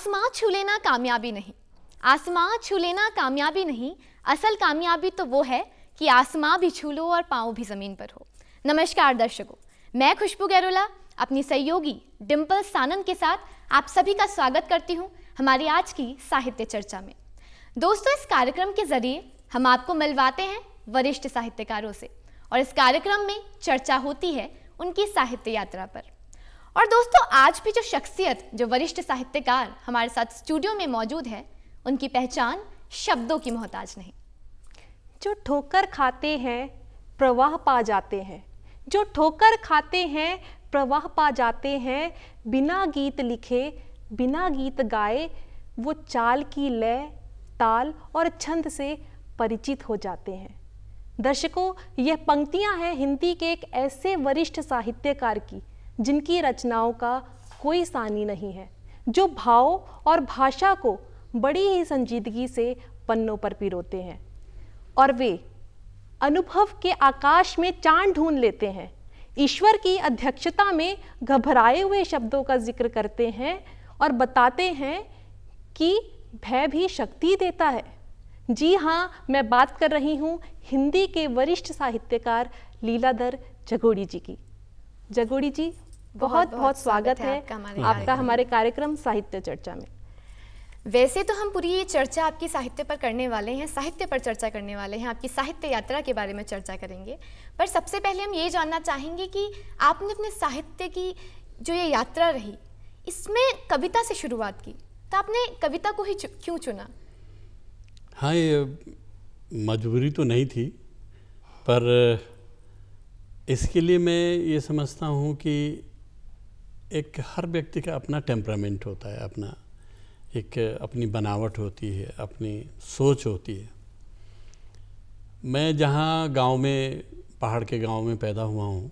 आसमां छू लेना कामयाबी नहीं आसमां छू लेना कामयाबी नहीं असल कामयाबी तो वो है कि आसमां भी छू लो और पाँव भी ज़मीन पर हो नमस्कार दर्शकों मैं खुशबू गैरोला अपनी सहयोगी डिम्पल सानंद के साथ आप सभी का स्वागत करती हूँ हमारी आज की साहित्य चर्चा में दोस्तों इस कार्यक्रम के जरिए हम आपको मिलवाते हैं वरिष्ठ साहित्यकारों से और इस कार्यक्रम में चर्चा होती है उनकी साहित्य यात्रा पर और दोस्तों आज भी जो शख्सियत जो वरिष्ठ साहित्यकार हमारे साथ स्टूडियो में मौजूद है उनकी पहचान शब्दों की मोहताज नहीं जो ठोकर खाते हैं प्रवाह पा जाते हैं जो ठोकर खाते हैं प्रवाह पा जाते हैं बिना गीत लिखे बिना गीत गाए वो चाल की लय ताल और छंद से परिचित हो जाते हैं दर्शकों यह पंक्तियां हैं हिंदी के एक ऐसे वरिष्ठ साहित्यकार की जिनकी रचनाओं का कोई सानी नहीं है जो भाव और भाषा को बड़ी ही संजीदगी से पन्नों पर पिरोते हैं और वे अनुभव के आकाश में चांद ढूंढ लेते हैं ईश्वर की अध्यक्षता में घबराए हुए शब्दों का जिक्र करते हैं और बताते हैं कि भय भी शक्ति देता है जी हाँ मैं बात कर रही हूँ हिंदी के वरिष्ठ साहित्यकार लीलाधर जगोड़ी जी की जगोड़ी जी बहुत बहुत स्वागत है आपका हमारे कार्यक्रम साहित्य चर्चा में वैसे तो हम पूरी ये चर्चा आपकी साहित्य पर करने वाले हैं साहित्य पर चर्चा करने वाले हैं आपकी साहित्य यात्रा के बारे में चर्चा करेंगे पर सबसे पहले हम ये जानना चाहेंगे कि आपने अपने साहित्य की जो ये यात्रा रही इसमें कविता से शुरुआत की तो आपने कविता को ही चु, क्यों चुना हाँ ये मजबूरी तो नहीं थी पर इसके लिए मैं ये समझता हूँ कि एक हर व्यक्ति का अपना टेम्परामेंट होता है अपना एक अपनी बनावट होती है अपनी सोच होती है मैं जहाँ गांव में पहाड़ के गांव में पैदा हुआ हूँ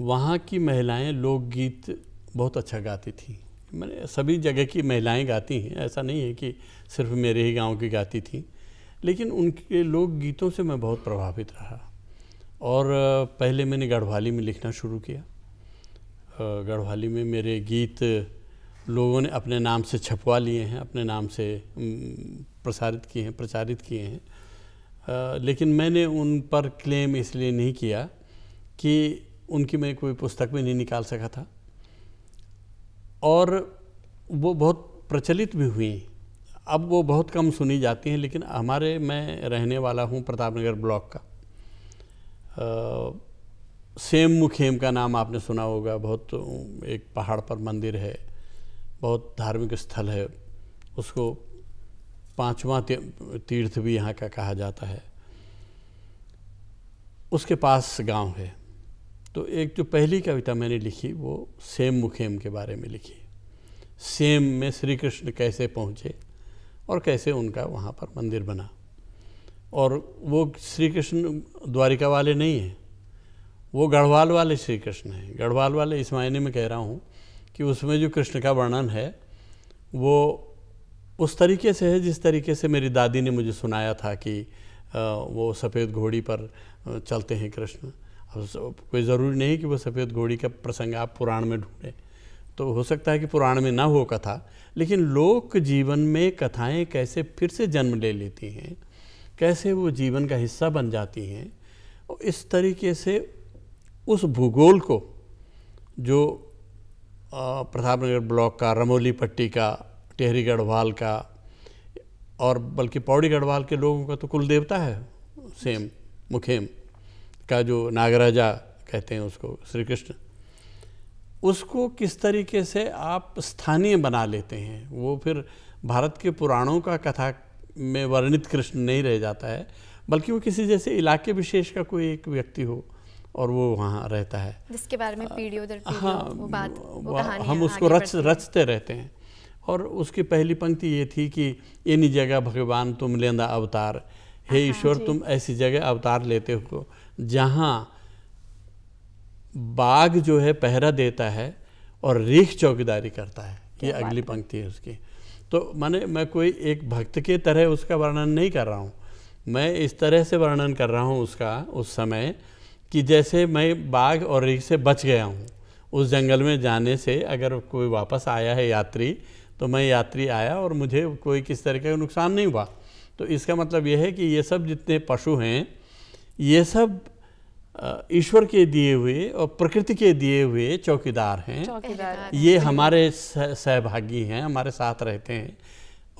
वहाँ की महिलाएं लोकगीत बहुत अच्छा गाती थी मैंने सभी जगह की महिलाएं गाती हैं ऐसा नहीं है कि सिर्फ मेरे ही गांव की गाती थी लेकिन उनके लोकगीतों से मैं बहुत प्रभावित रहा और पहले मैंने गढ़वाली में लिखना शुरू किया गढ़वाली में मेरे गीत लोगों ने अपने नाम से छपवा लिए हैं अपने नाम से प्रसारित किए हैं प्रचारित किए हैं लेकिन मैंने उन पर क्लेम इसलिए नहीं किया कि उनकी मैं कोई पुस्तक में नहीं निकाल सका था और वो बहुत प्रचलित भी हुई अब वो बहुत कम सुनी जाती हैं लेकिन हमारे मैं रहने वाला हूँ प्रतापनगर ब्लॉक का आ, सेम मुखेम का नाम आपने सुना होगा बहुत एक पहाड़ पर मंदिर है बहुत धार्मिक स्थल है उसको पांचवा तीर्थ भी यहाँ का कहा जाता है उसके पास गांव है तो एक जो पहली कविता मैंने लिखी वो सेम मुखेम के बारे में लिखी सेम में श्री कृष्ण कैसे पहुँचे और कैसे उनका वहाँ पर मंदिर बना और वो श्री कृष्ण द्वारिका वाले नहीं हैं वो गढ़वाल वाले श्री कृष्ण हैं गढ़वाल वाले इस मायने में कह रहा हूँ कि उसमें जो कृष्ण का वर्णन है वो उस तरीके से है जिस तरीके से मेरी दादी ने मुझे सुनाया था कि वो सफ़ेद घोड़ी पर चलते हैं कृष्ण अब कोई ज़रूरी नहीं कि वो सफ़ेद घोड़ी का प्रसंग आप पुराण में ढूंढें तो हो सकता है कि पुराण में ना हो कथा लेकिन लोक जीवन में कथाएं कैसे फिर से जन्म ले लेती हैं कैसे वो जीवन का हिस्सा बन जाती हैं और इस तरीके से उस भूगोल को जो प्रताप नगर ब्लॉक का रमोली पट्टी का टेहरी गढ़वाल का और बल्कि पौड़ी गढ़वाल के लोगों का तो कुल देवता है सेम मुखेम का जो नागराजा कहते हैं उसको श्री कृष्ण उसको किस तरीके से आप स्थानीय बना लेते हैं वो फिर भारत के पुराणों का कथा में वर्णित कृष्ण नहीं रह जाता है बल्कि वो किसी जैसे इलाके विशेष का कोई एक व्यक्ति हो और वो वहाँ रहता है जिसके बारे में पीढ़ी उधर हाँ वो बात वो कहानी हम उसको रच रचते रहते हैं और उसकी पहली पंक्ति ये थी कि इन्हीं जगह भगवान तुम लेंदा अवतार हे हाँ, ईश्वर तुम ऐसी जगह अवतार लेते हो जहाँ बाघ जो है पहरा देता है और रीख चौकीदारी करता है ये अगली पंक्ति है उसकी तो माने मैं कोई एक भक्त के तरह उसका वर्णन नहीं कर रहा हूँ मैं इस तरह से वर्णन कर रहा हूँ उसका उस समय कि जैसे मैं बाघ और रिग से बच गया हूँ उस जंगल में जाने से अगर कोई वापस आया है यात्री तो मैं यात्री आया और मुझे कोई किस तरह का नुकसान नहीं हुआ तो इसका मतलब यह है कि ये सब जितने पशु हैं ये सब ईश्वर के दिए हुए और प्रकृति के दिए हुए चौकीदार हैं चौकीदार ये हमारे सहभागी हैं हमारे साथ रहते हैं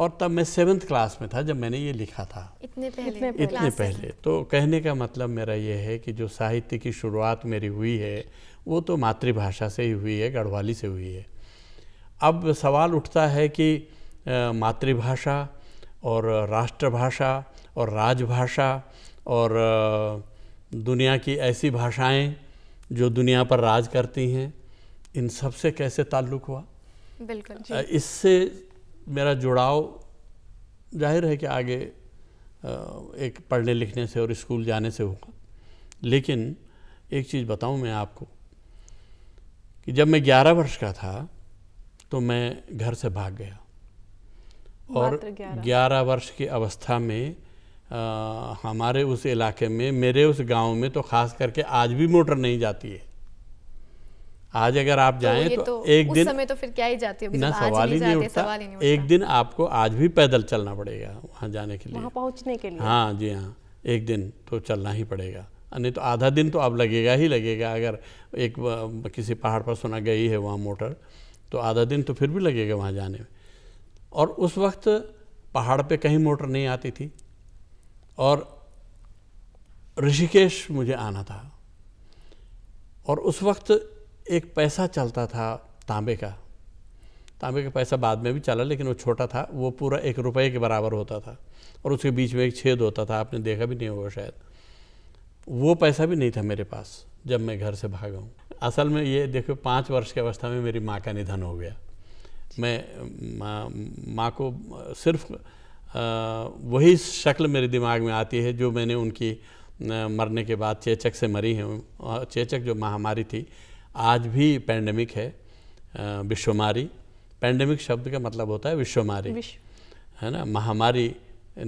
और तब मैं सेवन्थ क्लास में था जब मैंने ये लिखा था इतने पहले इतने, इतने पहले तो कहने का मतलब मेरा ये है कि जो साहित्य की शुरुआत मेरी हुई है वो तो मातृभाषा से ही हुई है गढ़वाली से हुई है अब सवाल उठता है कि मातृभाषा और राष्ट्रभाषा और राजभाषा और दुनिया की ऐसी भाषाएं जो दुनिया पर राज करती हैं इन सब से कैसे ताल्लुक़ हुआ बिल्कुल इससे मेरा जुड़ाव जाहिर है कि आगे एक पढ़ने लिखने से और स्कूल जाने से होगा लेकिन एक चीज़ बताऊं मैं आपको कि जब मैं 11 वर्ष का था तो मैं घर से भाग गया और 11 वर्ष की अवस्था में आ, हमारे उस इलाके में मेरे उस गांव में तो ख़ास करके आज भी मोटर नहीं जाती है आज अगर आप तो जाएं तो, तो एक दिन समय तो फिर क्या ही जाती होगी ना सवाल ही नहीं उठता एक दिन आपको आज भी पैदल चलना पड़ेगा वहाँ जाने के लिए वहाँ पहुँचने के लिए हाँ जी हाँ एक दिन तो चलना ही पड़ेगा नहीं तो आधा दिन तो अब लगेगा ही लगेगा अगर एक किसी पहाड़ पर सुना गई है वहाँ मोटर तो आधा दिन तो फिर भी लगेगा वहाँ जाने में और उस वक्त पहाड़ पे कहीं मोटर नहीं आती थी और ऋषिकेश मुझे आना था और उस वक्त एक पैसा चलता था तांबे का तांबे का पैसा बाद में भी चला लेकिन वो छोटा था वो पूरा एक रुपये के बराबर होता था और उसके बीच में एक छेद होता था आपने देखा भी नहीं होगा शायद वो पैसा भी नहीं था मेरे पास जब मैं घर से भागा हूँ असल में ये देखो पाँच वर्ष की अवस्था में मेरी माँ का निधन हो गया मैं माँ माँ को सिर्फ वही शक्ल मेरे दिमाग में आती है जो मैंने उनकी मरने के बाद चेचक से मरी हैं चेचक जो महामारी थी आज भी पैंडमिक है विश्वमारी पैंडमिक शब्द का मतलब होता है विश्वमारी है ना महामारी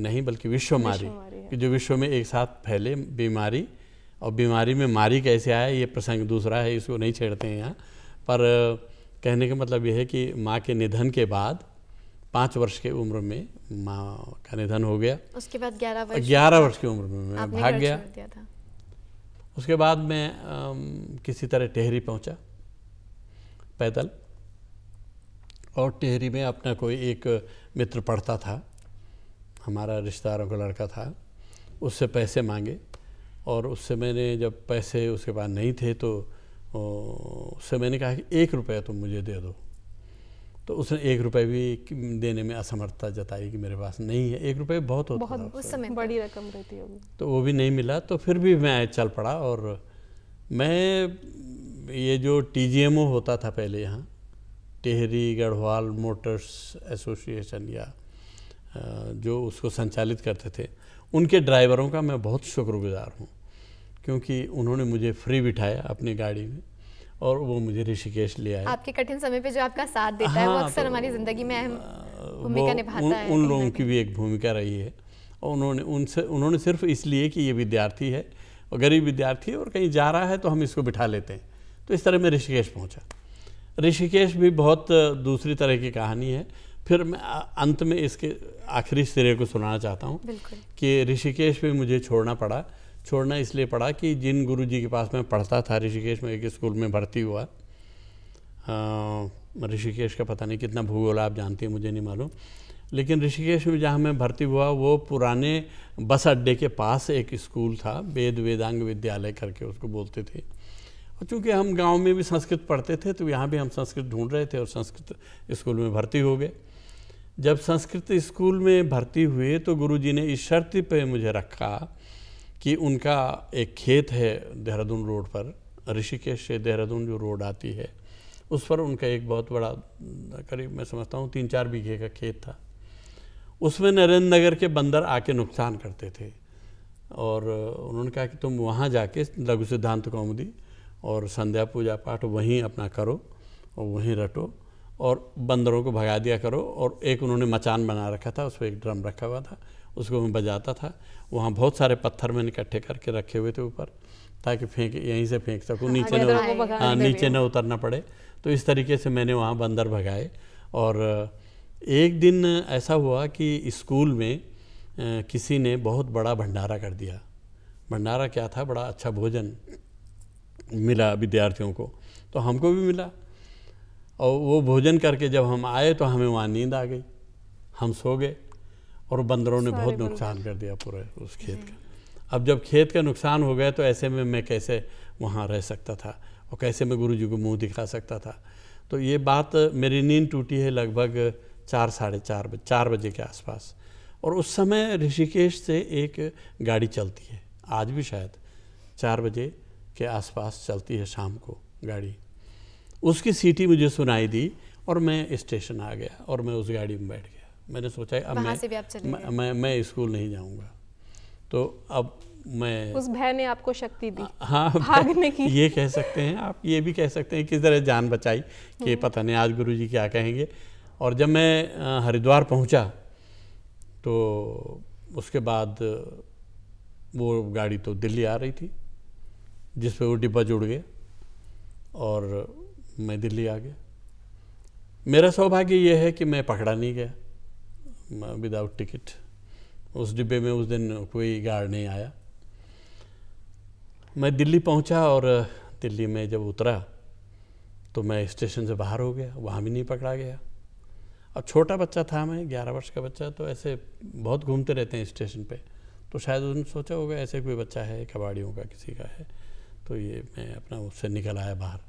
नहीं बल्कि विश्वमारी कि जो विश्व में एक साथ फैले बीमारी और बीमारी में मारी कैसे आया ये प्रसंग दूसरा है इसको नहीं छेड़ते हैं यहाँ पर कहने का मतलब यह है कि माँ के निधन के बाद पाँच वर्ष के उम्र में माँ का निधन हो गया उसके बाद ग्यारह वर्ष ग्यारह वर्ष की उम्र में भाग गया उसके बाद मैं आ, किसी तरह टेहरी पहुंचा पैदल और टेहरी में अपना कोई एक मित्र पढ़ता था हमारा रिश्तेदारों का लड़का था उससे पैसे मांगे और उससे मैंने जब पैसे उसके पास नहीं थे तो उससे मैंने कहा कि एक रुपया तुम मुझे दे दो तो उसने एक रुपए भी देने में असमर्थता जताई कि मेरे पास नहीं है एक रुपये बहुत होता बहुत उस समय बड़ी रकम रहती होगी तो वो भी नहीं मिला तो फिर भी मैं चल पड़ा और मैं ये जो टी होता था पहले यहाँ टेहरी गढ़वाल मोटर्स एसोसिएशन या जो उसको संचालित करते थे उनके ड्राइवरों का मैं बहुत शुक्रगुजार हूँ क्योंकि उन्होंने मुझे फ्री बिठाया अपनी गाड़ी में और वो मुझे ऋषिकेश ले आए आपके कठिन समय पे जो आपका साथ देता हाँ, है वो हाँ, अक्सर तो हमारी ज़िंदगी में अहम भूमिका निभाता उन, है उन लोगों की भी एक भूमिका रही है और उन्होंने उनसे उन्होंने सिर्फ इसलिए कि ये विद्यार्थी है और गरीब विद्यार्थी है और कहीं जा रहा है तो हम इसको बिठा लेते हैं तो इस तरह मैं ऋषिकेश पहुँचा ऋषिकेश भी बहुत दूसरी तरह की कहानी है फिर मैं अंत में इसके आखिरी सिरे को सुनाना चाहता हूँ कि ऋषिकेश भी मुझे छोड़ना पड़ा छोड़ना इसलिए पड़ा कि जिन गुरुजी के पास मैं पढ़ता था ऋषिकेश में एक स्कूल में भर्ती हुआ ऋषिकेश का पता नहीं कितना भूगोल आप जानते हैं मुझे नहीं मालूम लेकिन ऋषिकेश में जहाँ मैं भर्ती हुआ वो पुराने बस अड्डे के पास एक स्कूल था वेद वेदांग विद्यालय करके उसको बोलते थे और चूँकि हम गांव में भी संस्कृत पढ़ते थे तो यहाँ भी हम संस्कृत ढूंढ रहे थे और संस्कृत स्कूल में भर्ती हो गए जब संस्कृत स्कूल में भर्ती हुए तो गुरुजी ने इस शर्त पे मुझे रखा कि उनका एक खेत है देहरादून रोड पर ऋषिकेश से देहरादून जो रोड आती है उस पर उनका एक बहुत बड़ा करीब मैं समझता हूँ तीन चार बीघे का खेत था उसमें नरेंद्र नगर के बंदर आके नुकसान करते थे और उन्होंने कहा कि तुम वहाँ जाके लघु सिद्धांत कौमदी और संध्या पूजा पाठ वहीं अपना करो और वहीं रटो और बंदरों को भगा दिया करो और एक उन्होंने मचान बना रखा था उस पर एक ड्रम रखा हुआ था उसको मैं बजाता था वहाँ बहुत सारे पत्थर मैंने इकट्ठे करके रखे हुए थे ऊपर ताकि फेंक यहीं से फेंक सकूँ नीचे न हाँ, नीचे न उतरना पड़े तो इस तरीके से मैंने वहाँ बंदर भगाए और एक दिन ऐसा हुआ कि स्कूल में किसी ने बहुत बड़ा भंडारा कर दिया भंडारा क्या था बड़ा अच्छा भोजन मिला विद्यार्थियों को तो हमको भी मिला और वो भोजन करके जब हम आए तो हमें वहाँ नींद आ गई हम सो गए और बंदरों ने बहुत नुकसान कर दिया पूरे उस खेत का अब जब खेत का नुकसान हो गया तो ऐसे में मैं कैसे वहाँ रह सकता था और कैसे मैं गुरु जी को मुँह दिखा सकता था तो ये बात मेरी नींद टूटी है लगभग चार साढ़े चार बजे चार बजे के आसपास और उस समय ऋषिकेश से एक गाड़ी चलती है आज भी शायद चार बजे के आसपास चलती है शाम को गाड़ी उसकी सीटी मुझे सुनाई दी और मैं स्टेशन आ गया और मैं उस गाड़ी में बैठ गया मैंने सोचा अब मैं, मैं, मैं स्कूल नहीं जाऊंगा तो अब मैं उस भय ने आपको शक्ति दी हाँ भागने की ये कह सकते हैं आप ये भी कह सकते हैं किस तरह जान बचाई कि हम्म। पता नहीं आज गुरु जी क्या कहेंगे और जब मैं हरिद्वार पहुंचा तो उसके बाद वो गाड़ी तो दिल्ली आ रही थी जिस पे वो डिब्बा जुड़ गया और मैं दिल्ली आ गया मेरा सौभाग्य ये है कि मैं पकड़ा नहीं गया विदाउट टिकट उस डिब्बे में उस दिन कोई गार्ड नहीं आया मैं दिल्ली पहुंचा और दिल्ली में जब उतरा तो मैं स्टेशन से बाहर हो गया वहाँ भी नहीं पकड़ा गया अब छोटा बच्चा था मैं ग्यारह वर्ष का बच्चा तो ऐसे बहुत घूमते रहते हैं स्टेशन पे तो शायद उन्होंने सोचा होगा ऐसे कोई बच्चा है कबाड़ियों का किसी का है तो ये मैं अपना उससे निकल आया बाहर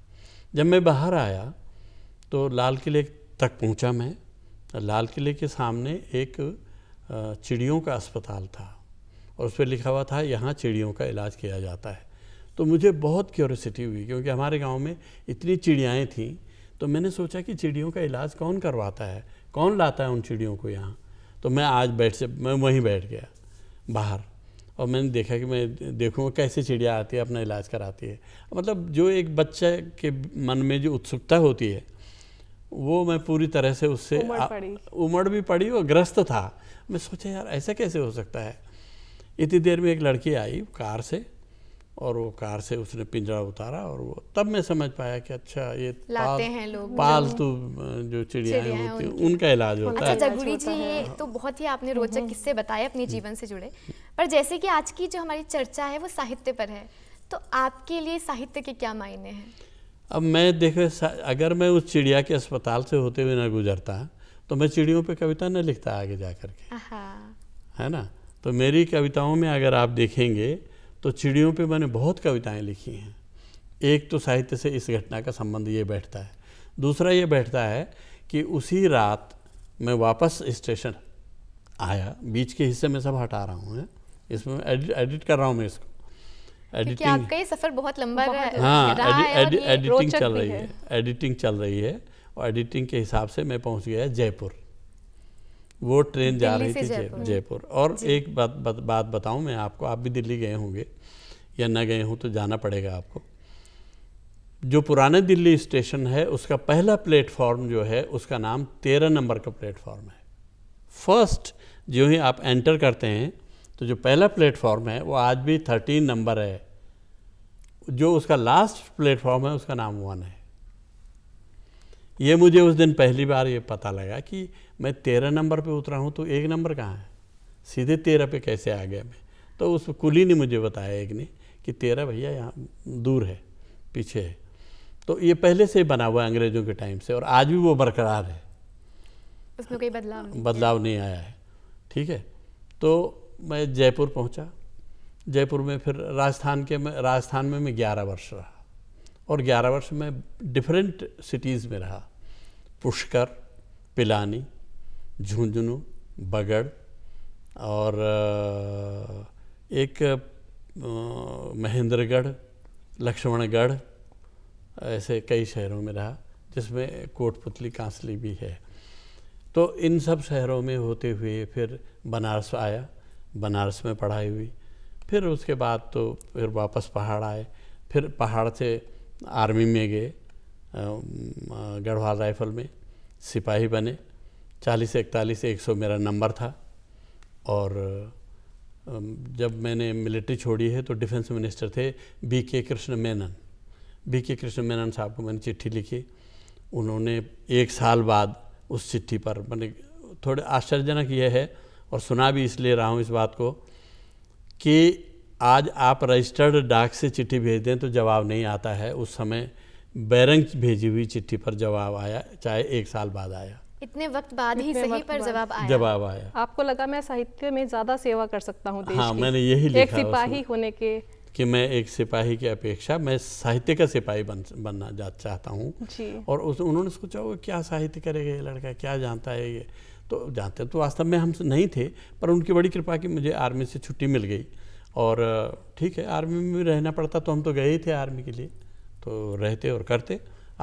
जब मैं बाहर आया तो लाल किले तक पहुंचा मैं लाल किले के सामने एक चिड़ियों का अस्पताल था और उस पर लिखा हुआ था यहाँ चिड़ियों का इलाज किया जाता है तो मुझे बहुत क्यूरसिटी हुई क्योंकि हमारे गांव में इतनी चिड़ियाएँ थीं तो मैंने सोचा कि चिड़ियों का इलाज कौन करवाता है कौन लाता है उन चिड़ियों को यहाँ तो मैं आज बैठ से मैं वहीं बैठ गया बाहर और मैंने देखा कि मैं देखूँगा कैसे चिड़िया आती है अपना इलाज कराती है मतलब जो एक बच्चे के मन में जो उत्सुकता होती है वो मैं पूरी तरह से उससे उमड़, भी पड़ी और ग्रस्त था मैं सोचा यार ऐसा कैसे हो सकता है इतनी देर में एक लड़की आई कार से और वो कार से उसने पिंजरा उतारा और वो तब मैं समझ पाया कि अच्छा ये लाते पाल, हैं लोग पालतू जो चिड़ियाएं होती हैं उनका इलाज होता अच्छा, है जगुड़ी जी ये तो बहुत ही आपने रोचक हम्म। किस्से बताए अपने जीवन से जुड़े पर जैसे कि आज की जो हमारी चर्चा है वो साहित्य पर है तो आपके लिए साहित्य के क्या मायने हैं अब मैं देखे अगर मैं उस चिड़िया के अस्पताल से होते हुए न गुजरता तो मैं चिड़ियों पे कविता न लिखता आगे जा कर के है ना तो मेरी कविताओं में अगर आप देखेंगे तो चिड़ियों पे मैंने बहुत कविताएं लिखी हैं एक तो साहित्य से इस घटना का संबंध ये बैठता है दूसरा ये बैठता है कि उसी रात मैं वापस स्टेशन आया बीच के हिस्से में सब हटा रहा हूँ इसमें एडिट एडिट कर रहा हूँ मैं इसको एडिटिंग आपका ये सफर बहुत लंबा बहुत रहा, हाँ, एडिटिंग चल रही है।, एडिटिंग चल रही है और एडिटिंग के हिसाब से मैं पहुंच गया जयपुर वो ट्रेन जा रही थी जयपुर और एक बात बात बताऊं मैं आपको आप भी दिल्ली गए होंगे या न गए हों तो जाना पड़ेगा आपको जो पुराने दिल्ली स्टेशन है उसका पहला प्लेटफॉर्म जो है उसका नाम तेरह नंबर का प्लेटफॉर्म है फर्स्ट जो ही आप एंटर करते हैं तो जो पहला प्लेटफॉर्म है वो आज भी थर्टीन नंबर है जो उसका लास्ट प्लेटफॉर्म है उसका नाम वन है ये मुझे उस दिन पहली बार ये पता लगा कि मैं तेरह नंबर पे उतरा हूँ तो एक नंबर कहाँ है सीधे तेरह पे कैसे आ गया मैं तो उस कुली ने मुझे बताया एक ने कि तेरह भैया यहाँ दूर है पीछे है तो ये पहले से ही बना हुआ है अंग्रेज़ों के टाइम से और आज भी वो बरकरार है उसमें कोई बदलाव बदलाव नहीं आया है ठीक है तो मैं जयपुर पहुंचा जयपुर में फिर राजस्थान के मैं राजस्थान में मैं ग्यारह वर्ष रहा और ग्यारह वर्ष में डिफरेंट सिटीज़ में रहा पुष्कर पिलानी झुंझुनू बगड़ और एक महेंद्रगढ़ लक्ष्मणगढ़ ऐसे कई शहरों में रहा जिसमें कोटपुतली कांसली भी है तो इन सब शहरों में होते हुए फिर बनारस आया बनारस में पढ़ाई हुई फिर उसके बाद तो फिर वापस पहाड़ आए फिर पहाड़ से आर्मी में गए गढ़वाल राइफल में सिपाही बने चालीस इकतालीस एक सौ मेरा नंबर था और जब मैंने मिलिट्री छोड़ी है तो डिफेंस मिनिस्टर थे बी के कृष्ण मेनन बी के कृष्ण मेनन साहब को मैंने चिट्ठी लिखी उन्होंने एक साल बाद उस चिट्ठी पर मैंने थोड़े आश्चर्यजनक यह है और सुना भी इसलिए रहा हूँ इस बात को कि आज आप रजिस्टर्ड डाक से चिट्ठी भेज दें तो जवाब नहीं आता है उस समय बैरंग भेजी हुई चिट्ठी पर जवाब आया चाहे एक साल बाद आया इतने वक्त बाद ही सही पर जवाब आया जवाब आया आपको लगा मैं साहित्य में ज़्यादा सेवा कर सकता हूँ हाँ मैंने यही लिखा सिपाही होने के कि मैं एक सिपाही की अपेक्षा मैं साहित्य का सिपाही बन बनना चाहता हूँ और उस उन्होंने सोचा वो क्या साहित्य करेगा ये लड़का क्या जानता है ये तो जानते तो वास्तव में हम नहीं थे पर उनकी बड़ी कृपा कि मुझे आर्मी से छुट्टी मिल गई और ठीक है आर्मी में रहना पड़ता तो हम तो गए ही थे आर्मी के लिए तो रहते और करते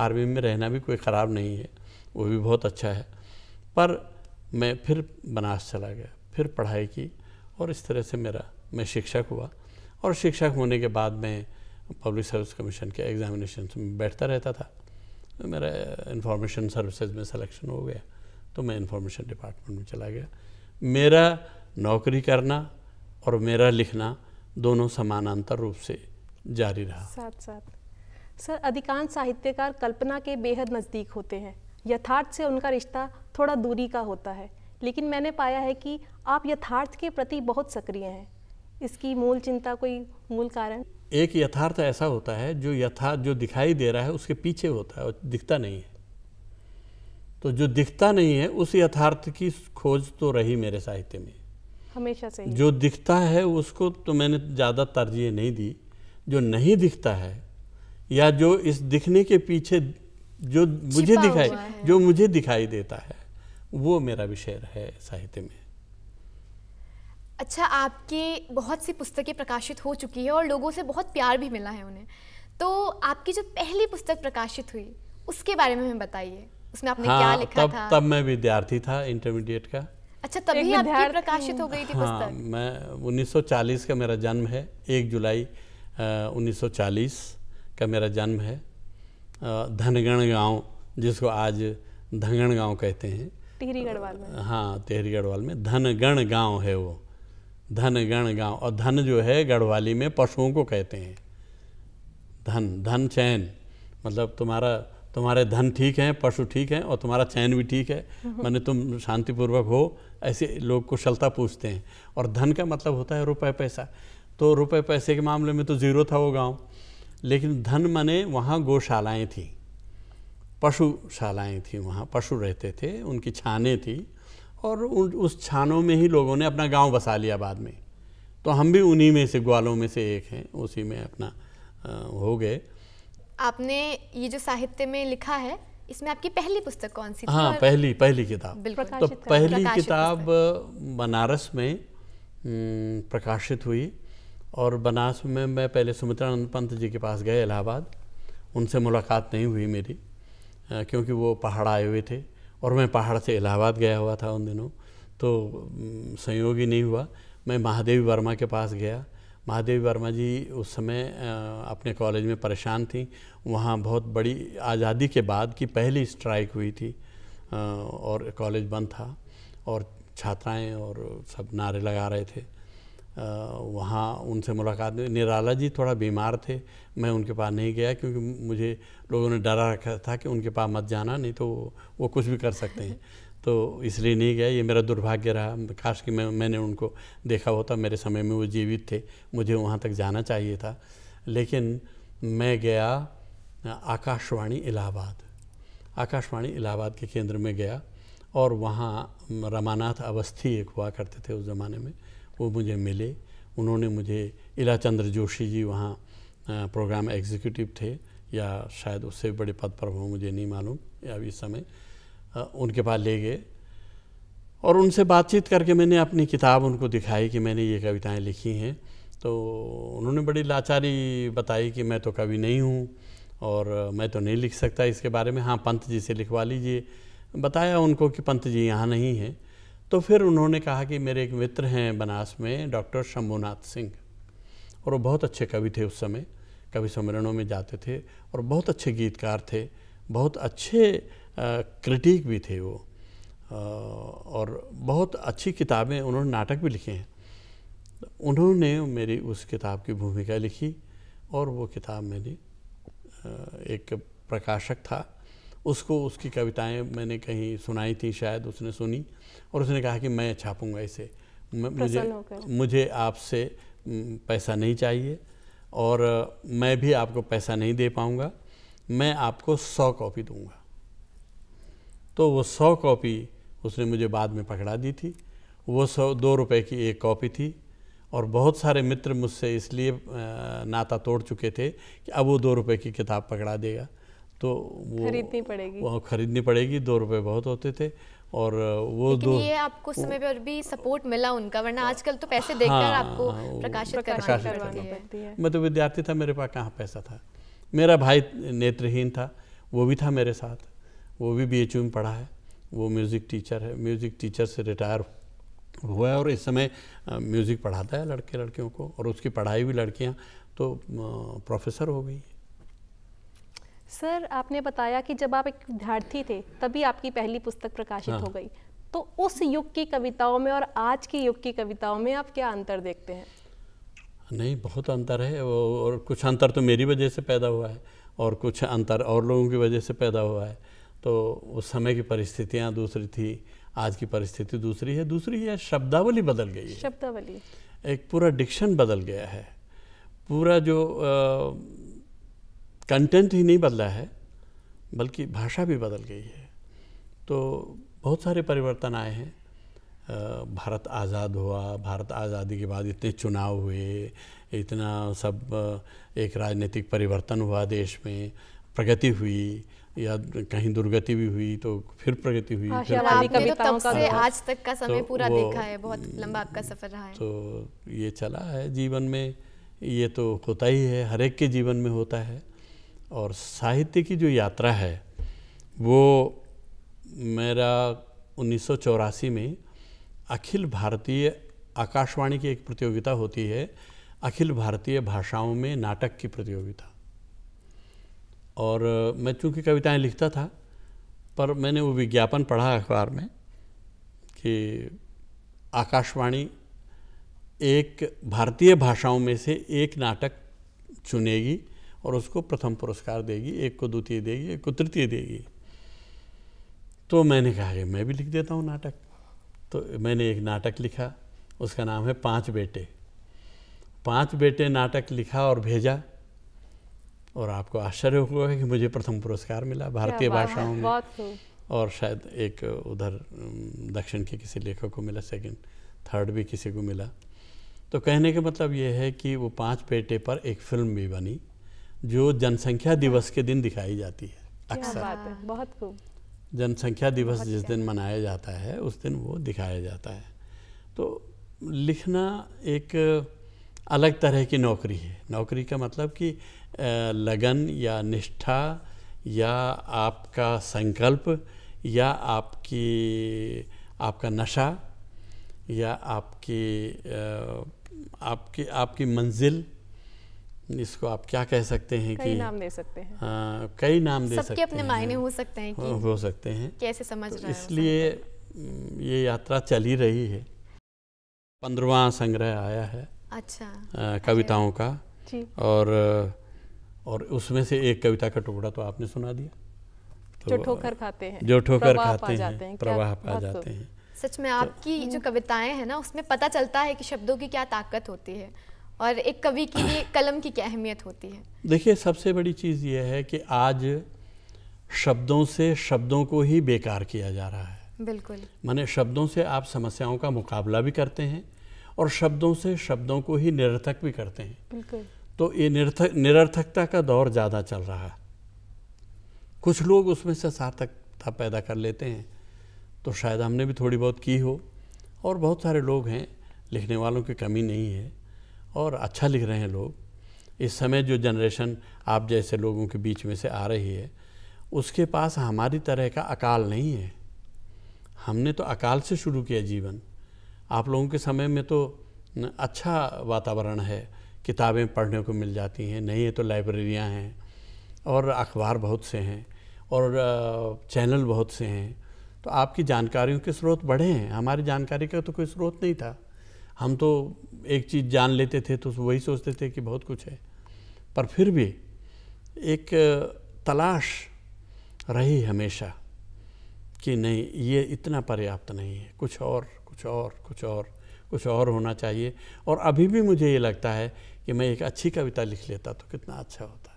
आर्मी में रहना भी कोई ख़राब नहीं है वो भी बहुत अच्छा है पर मैं फिर बनारस चला गया फिर पढ़ाई की और इस तरह से मेरा मैं शिक्षक हुआ और शिक्षक होने के बाद मैं पब्लिक सर्विस कमीशन के एग्ज़ामिनेशन में बैठता रहता था मेरा इंफॉर्मेशन सर्विसेज में सिलेक्शन हो गया तो मैं इंफॉर्मेशन डिपार्टमेंट में चला गया मेरा नौकरी करना और मेरा लिखना दोनों समानांतर रूप से जारी रहा साथ साथ सर अधिकांश साहित्यकार कल्पना के बेहद नज़दीक होते हैं यथार्थ से उनका रिश्ता थोड़ा दूरी का होता है लेकिन मैंने पाया है कि आप यथार्थ के प्रति बहुत सक्रिय हैं इसकी मूल चिंता कोई मूल कारण एक यथार्थ ऐसा होता है जो यथार्थ जो दिखाई दे रहा है उसके पीछे होता है और दिखता नहीं है तो जो दिखता नहीं है उस यथार्थ की खोज तो रही मेरे साहित्य में हमेशा से जो दिखता है उसको तो मैंने ज़्यादा तरजीह नहीं दी जो नहीं दिखता है या जो इस दिखने के पीछे जो मुझे दिखाई जो मुझे दिखाई देता है वो मेरा विषय है साहित्य में अच्छा आपकी बहुत सी पुस्तकें प्रकाशित हो चुकी है और लोगों से बहुत प्यार भी मिला है उन्हें तो आपकी जो पहली पुस्तक प्रकाशित हुई उसके बारे में हमें बताइए उसमें आपने हाँ, क्या लिखा तब, था तब मैं विद्यार्थी था इंटरमीडिएट का अच्छा तभी आपकी प्रकाशित हो गई थी हाँ, पुस्तक मैं 1940 का मेरा जन्म है 1 जुलाई आ, 1940 का मेरा जन्म है धनगण गांव जिसको आज धनगण गांव कहते हैं टिहरी गढ़वाल हाँ टिहरी गढ़वाल में धनगण गांव है वो धनगण गांव और धन जो है गढ़वाली में पशुओं को कहते हैं धन धन चैन मतलब तुम्हारा तुम्हारे धन ठीक हैं पशु ठीक हैं और तुम्हारा चयन भी ठीक है मैंने तुम शांतिपूर्वक हो ऐसे लोग कुशलता पूछते हैं और धन का मतलब होता है रुपए पैसा तो रुपए पैसे के मामले में तो ज़ीरो था वो गांव लेकिन धन मने वहाँ गौशालाएँ थी पशुशालाएँ थीं वहाँ पशु रहते थे उनकी छाने थी और उन उस छानों में ही लोगों ने अपना गांव बसा लिया बाद में तो हम भी उन्हीं में से ग्वालों में से एक हैं उसी में अपना हो गए आपने ये जो साहित्य में लिखा है इसमें आपकी पहली पुस्तक कौन सी थी हाँ पहली पहली किताब तो पहली किताब बनारस में प्रकाशित हुई और बनारस में मैं पहले सुमित्रानंद पंत जी के पास गए इलाहाबाद उनसे मुलाकात नहीं हुई मेरी क्योंकि वो पहाड़ आए हुए थे और मैं पहाड़ से इलाहाबाद गया हुआ था उन दिनों तो संयोग ही नहीं हुआ मैं महादेवी वर्मा के पास गया महादेवी वर्मा जी उस समय अपने कॉलेज में परेशान थी वहाँ बहुत बड़ी आज़ादी के बाद की पहली स्ट्राइक हुई थी और कॉलेज बंद था और छात्राएं और सब नारे लगा रहे थे वहाँ उनसे मुलाकात हुई निराला जी थोड़ा बीमार थे मैं उनके पास नहीं गया क्योंकि मुझे लोगों ने डरा रखा था कि उनके पास मत जाना नहीं तो वो कुछ भी कर सकते हैं तो इसलिए नहीं गया ये मेरा दुर्भाग्य रहा खास कि मैं मैंने उनको देखा होता मेरे समय में वो जीवित थे मुझे वहाँ तक जाना चाहिए था लेकिन मैं गया आकाशवाणी इलाहाबाद आकाशवाणी इलाहाबाद के केंद्र में गया और वहाँ रमानाथ अवस्थी एक हुआ करते थे उस ज़माने में वो मुझे मिले उन्होंने मुझे इला चंद्र जोशी जी वहाँ प्रोग्राम एग्जीक्यूटिव थे या शायद उससे बड़े पद पर हों मुझे नहीं मालूम या इस समय उनके पास ले गए और उनसे बातचीत करके मैंने अपनी किताब उनको दिखाई कि मैंने ये कविताएं लिखी हैं तो उन्होंने बड़ी लाचारी बताई कि मैं तो कवि नहीं हूँ और मैं तो नहीं लिख सकता इसके बारे में हाँ पंत जी से लिखवा लीजिए बताया उनको कि पंत जी यहाँ नहीं हैं तो फिर उन्होंने कहा कि मेरे एक मित्र हैं बनास में डॉक्टर शंभुनाथ सिंह और वो बहुत अच्छे कवि थे उस समय कवि सम्मेलनों में जाते थे और बहुत अच्छे गीतकार थे बहुत अच्छे क्रिटिक भी थे वो और बहुत अच्छी किताबें उन्होंने नाटक भी लिखे हैं उन्होंने मेरी उस किताब की भूमिका लिखी और वो किताब मेरी एक प्रकाशक था उसको उसकी कविताएं मैंने कहीं सुनाई थी शायद उसने सुनी और उसने कहा कि मैं छापूंगा इसे मुझे मुझे आपसे पैसा नहीं चाहिए और मैं भी आपको पैसा नहीं दे पाऊँगा मैं आपको सौ कॉपी दूंगा तो वो सौ कॉपी उसने मुझे बाद में पकड़ा दी थी वो सौ दो रुपए की एक कॉपी थी और बहुत सारे मित्र मुझसे इसलिए नाता तोड़ चुके थे कि अब वो दो रुपए की किताब पकड़ा देगा तो वो खरीदनी पड़ेगी वो खरीदनी पड़ेगी दो रुपए बहुत होते थे और वो दो ये आपको समय पर भी सपोर्ट मिला उनका वरना हाँ। आजकल तो पैसे देखकर हाँ, आपको हाँ, प्रकाशित है मैं तो विद्यार्थी था मेरे पास कहाँ पैसा था मेरा भाई नेत्रहीन था वो भी था मेरे साथ वो भी बी में पढ़ा है वो म्यूज़िक टीचर है म्यूज़िक टीचर से रिटायर हुआ है और इस समय म्यूज़िक पढ़ाता है लड़के लड़कियों को और उसकी पढ़ाई भी लड़कियाँ तो प्रोफेसर हो गई सर आपने बताया कि जब आप एक विद्यार्थी थे तभी आपकी पहली पुस्तक प्रकाशित हाँ। हो गई तो उस युग की कविताओं में और आज के युग की कविताओं में आप क्या अंतर देखते हैं नहीं बहुत अंतर है और कुछ अंतर तो मेरी वजह से पैदा हुआ है और कुछ अंतर और लोगों की वजह से पैदा हुआ है तो उस समय की परिस्थितियाँ दूसरी थी आज की परिस्थिति दूसरी है दूसरी है शब्दावली बदल गई है शब्दावली एक पूरा डिक्शन बदल गया है पूरा जो कंटेंट ही नहीं बदला है बल्कि भाषा भी बदल गई है तो बहुत सारे परिवर्तन आए हैं भारत आज़ाद हुआ भारत आज़ादी के बाद इतने चुनाव हुए इतना सब एक राजनीतिक परिवर्तन हुआ देश में प्रगति हुई या कहीं दुर्गति भी हुई तो फिर प्रगति हुई हाँ, फिर आपने तो तब से आज तक का तो समय तो पूरा देखा है बहुत लंबा आपका सफर रहा है तो ये चला है जीवन में ये तो होता ही है हर एक के जीवन में होता है और साहित्य की जो यात्रा है वो मेरा उन्नीस में अखिल भारतीय आकाशवाणी की एक प्रतियोगिता होती है अखिल भारतीय भाषाओं में नाटक की प्रतियोगिता और मैं चूँकि कविताएं लिखता था पर मैंने वो विज्ञापन पढ़ा अखबार में कि आकाशवाणी एक भारतीय भाषाओं में से एक नाटक चुनेगी और उसको प्रथम पुरस्कार देगी एक को द्वितीय देगी एक को तृतीय देगी तो मैंने कहा कि मैं भी लिख देता हूँ नाटक तो मैंने एक नाटक लिखा उसका नाम है पांच बेटे पांच बेटे नाटक लिखा और भेजा और आपको आश्चर्य हुआ कि मुझे प्रथम पुरस्कार मिला भारतीय भाषाओं में और शायद एक उधर दक्षिण के किसी लेखक को मिला सेकंड थर्ड भी किसी को मिला तो कहने का मतलब ये है कि वो पांच पेटे पर एक फिल्म भी बनी जो जनसंख्या अच्छा। दिवस के दिन दिखाई जाती है अक्सर बहुत जनसंख्या दिवस जिस दिन मनाया जाता है उस दिन वो दिखाया जाता है तो लिखना एक अलग तरह की नौकरी है नौकरी का मतलब कि लगन या निष्ठा या आपका संकल्प या आपकी आपका नशा या आपकी आपकी आपकी मंजिल इसको आप क्या कह सकते हैं कई कि नाम दे सकते हैं हाँ कई नाम दे सकते अपने हैं मायने हो सकते हैं कि हो सकते हैं कैसे समझ तो रहे इसलिए ये यात्रा चल ही रही है पंद्रवा संग्रह आया है अच्छा कविताओं अच्छा। का और और उसमें से एक कविता का टुकड़ा तो आपने सुना दिया तो जो ठोकर खाते हैं जो ठोकर खाते हैं प्रवाह पा जाते हैं सच में आपकी तो जो कविताएं हैं ना उसमें पता चलता है कि शब्दों की क्या ताकत होती है और एक कवि के लिए कलम की क्या अहमियत होती है देखिए सबसे बड़ी चीज़ यह है कि आज शब्दों से शब्दों को ही बेकार किया जा रहा है बिल्कुल माने शब्दों से आप समस्याओं का मुकाबला भी करते हैं और शब्दों से शब्दों को ही निरर्थक भी करते हैं बिल्कुल तो ये निर्थक निरर्थकता का दौर ज़्यादा चल रहा है कुछ लोग उसमें से सार्थकता पैदा कर लेते हैं तो शायद हमने भी थोड़ी बहुत की हो और बहुत सारे लोग हैं लिखने वालों की कमी नहीं है और अच्छा लिख रहे हैं लोग इस समय जो जनरेशन आप जैसे लोगों के बीच में से आ रही है उसके पास हमारी तरह का अकाल नहीं है हमने तो अकाल से शुरू किया जीवन आप लोगों के समय में तो अच्छा वातावरण है किताबें पढ़ने को मिल जाती हैं नहीं है तो लाइब्रेरियाँ हैं और अखबार बहुत से हैं और चैनल बहुत से हैं तो आपकी जानकारियों के स्रोत बढ़े हैं हमारी जानकारी का तो कोई स्रोत नहीं था हम तो एक चीज़ जान लेते थे तो वही सोचते थे कि बहुत कुछ है पर फिर भी एक तलाश रही हमेशा कि नहीं ये इतना पर्याप्त नहीं है कुछ और कुछ और कुछ और कुछ और होना चाहिए और अभी भी मुझे ये लगता है कि मैं एक अच्छी कविता लिख लेता तो कितना अच्छा होता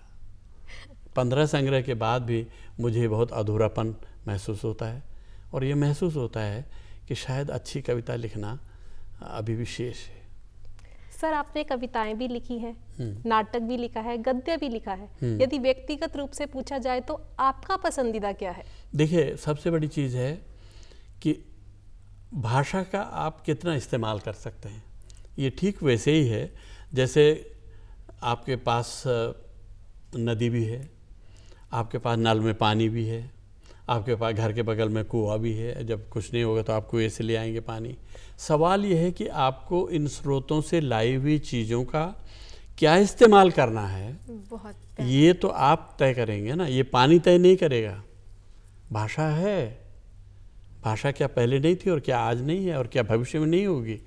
पंद्रह संग्रह के बाद भी मुझे बहुत अधूरापन महसूस होता है और ये महसूस होता है कि शायद अच्छी कविता लिखना अभी भी शेष है सर आपने कविताएं भी लिखी हैं हम्म। नाटक भी लिखा है गद्य भी लिखा है हम्म। यदि व्यक्तिगत रूप से पूछा जाए तो आपका पसंदीदा क्या है देखिए सबसे बड़ी चीज़ है कि भाषा का आप कितना इस्तेमाल कर सकते हैं ये ठीक वैसे ही है जैसे आपके पास नदी भी है आपके पास नल में पानी भी है आपके पास घर के बगल में कुआ भी है जब कुछ नहीं होगा तो आप कुएँ से ले आएंगे पानी सवाल यह है कि आपको इन स्रोतों से लाई हुई चीज़ों का क्या इस्तेमाल करना है बहुत ये तो आप तय करेंगे ना ये पानी तय नहीं करेगा भाषा है भाषा क्या पहले नहीं थी और क्या आज नहीं है और क्या भविष्य में नहीं होगी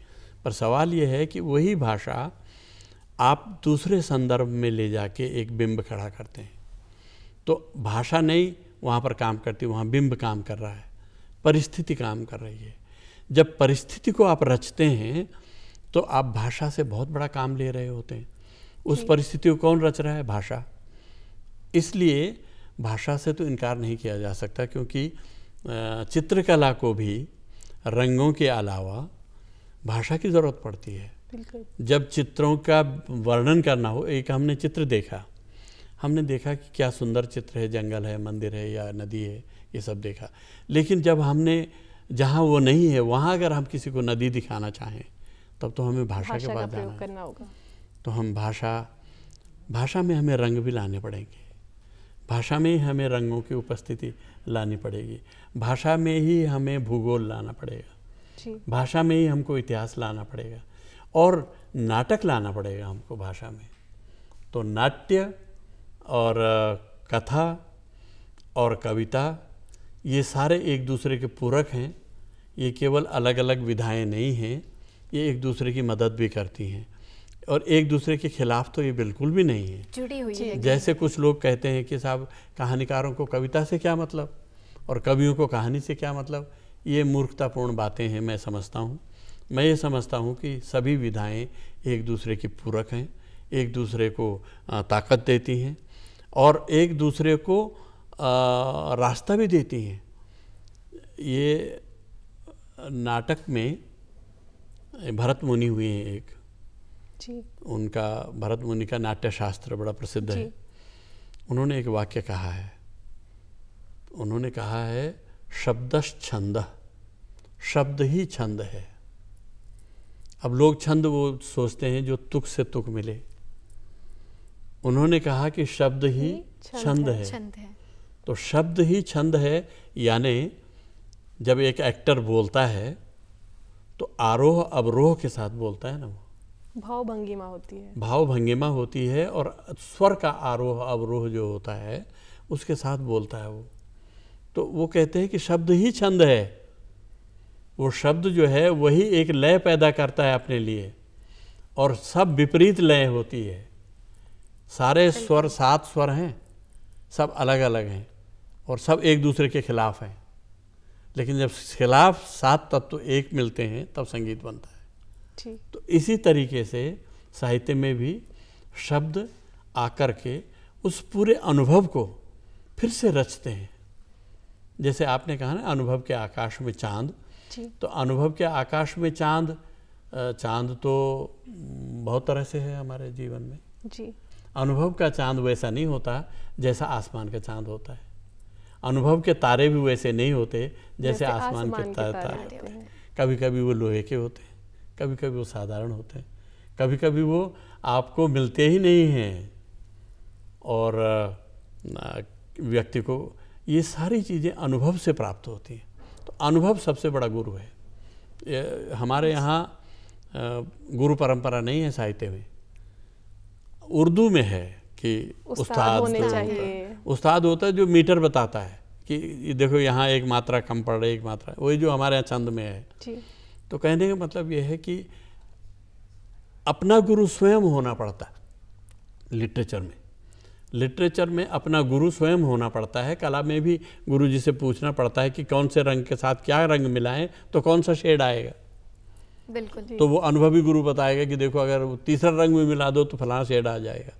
पर सवाल यह है कि वही भाषा आप दूसरे संदर्भ में ले जाके एक बिंब खड़ा करते हैं तो भाषा नहीं वहाँ पर काम करती वहाँ बिंब काम कर रहा है परिस्थिति काम कर रही है जब परिस्थिति को आप रचते हैं तो आप भाषा से बहुत बड़ा काम ले रहे होते हैं उस परिस्थिति को कौन रच रहा है भाषा इसलिए भाषा से तो इनकार नहीं किया जा सकता क्योंकि चित्रकला को भी रंगों के अलावा भाषा की ज़रूरत पड़ती है जब चित्रों का वर्णन करना हो एक हमने चित्र देखा हमने देखा कि क्या सुंदर चित्र है जंगल है मंदिर है या नदी है ये सब देखा लेकिन जब हमने जहाँ वो नहीं है वहाँ अगर हम किसी को नदी दिखाना चाहें तब तो हमें भाषा, के पास जाना करना होगा तो हम भाषा भाषा में हमें रंग भी लाने पड़ेंगे भाषा में ही हमें रंगों की उपस्थिति लानी पड़ेगी भाषा में ही हमें भूगोल लाना पड़ेगा भाषा में ही हमको इतिहास लाना पड़ेगा और नाटक लाना पड़ेगा हमको भाषा में तो नाट्य और कथा और कविता ये सारे एक दूसरे के पूरक हैं ये केवल अलग अलग विधाएं नहीं हैं ये एक दूसरे की मदद भी करती हैं और एक दूसरे के खिलाफ तो ये बिल्कुल भी नहीं है जुड़ी हुई है जैसे कुछ लोग कहते हैं कि साहब कहानीकारों को कविता से क्या मतलब और कवियों को कहानी से क्या मतलब ये मूर्खतापूर्ण बातें हैं मैं समझता हूँ मैं ये समझता हूँ कि सभी विधाएं एक दूसरे की पूरक हैं एक दूसरे को ताकत देती हैं और एक दूसरे को रास्ता भी देती हैं ये नाटक में भरत मुनि हुए हैं एक जी उनका भरत मुनि का नाट्य शास्त्र बड़ा प्रसिद्ध है उन्होंने एक वाक्य कहा है उन्होंने कहा है शब्द छंद शब्द ही छंद है अब लोग छंद वो सोचते हैं जो तुक से तुक मिले उन्होंने कहा कि शब्द ही छंद है, है।, है तो शब्द ही छंद है यानी जब एक एक्टर बोलता है तो आरोह अवरोह के साथ बोलता है ना वो भाव भंगिमा होती है भाव भंगिमा होती है और स्वर का आरोह अवरोह जो होता है उसके साथ बोलता है वो तो वो कहते हैं कि शब्द ही छंद है वो शब्द जो है वही एक लय पैदा करता है अपने लिए और सब विपरीत लय होती है सारे स्वर सात स्वर हैं सब अलग अलग हैं और सब एक दूसरे के खिलाफ हैं लेकिन जब खिलाफ सात तत्व एक मिलते हैं तब संगीत बनता है तो इसी तरीके से साहित्य में भी शब्द आकर के उस पूरे अनुभव को फिर से रचते हैं जैसे आपने कहा ना अनुभव के आकाश में चांद तो अनुभव के आकाश में चांद चांद तो बहुत तरह से है हमारे जीवन में जी अनुभव का चांद वैसा नहीं होता जैसा आसमान का चांद होता है अनुभव के तारे भी वैसे नहीं होते जैसे, जैसे आसमान के तारे तारे होते हैं कभी कभी वो लोहे के होते हैं कभी कभी वो साधारण होते हैं कभी कभी वो आपको मिलते ही नहीं हैं और व्यक्ति को ये सारी चीज़ें अनुभव से प्राप्त होती हैं तो अनुभव सबसे बड़ा गुरु है हमारे यहाँ गुरु परंपरा नहीं है साहित्य में उर्दू में है कि उस्ताद तो- चाहिए उस्ताद होता है जो मीटर बताता है कि देखो यहाँ एक मात्रा कम पड़ रही एक मात्रा वही जो हमारे यहाँ छंद में है तो कहने का मतलब यह है कि अपना गुरु स्वयं होना पड़ता है लिटरेचर में लिटरेचर में अपना गुरु स्वयं होना पड़ता है कला में भी गुरु जी से पूछना पड़ता है कि कौन से रंग के साथ क्या रंग मिलाएं तो कौन सा शेड आएगा बिल्कुल तो वो अनुभवी गुरु बताएगा कि देखो अगर तीसरा रंग में मिला दो तो फलाना शेड आ जाएगा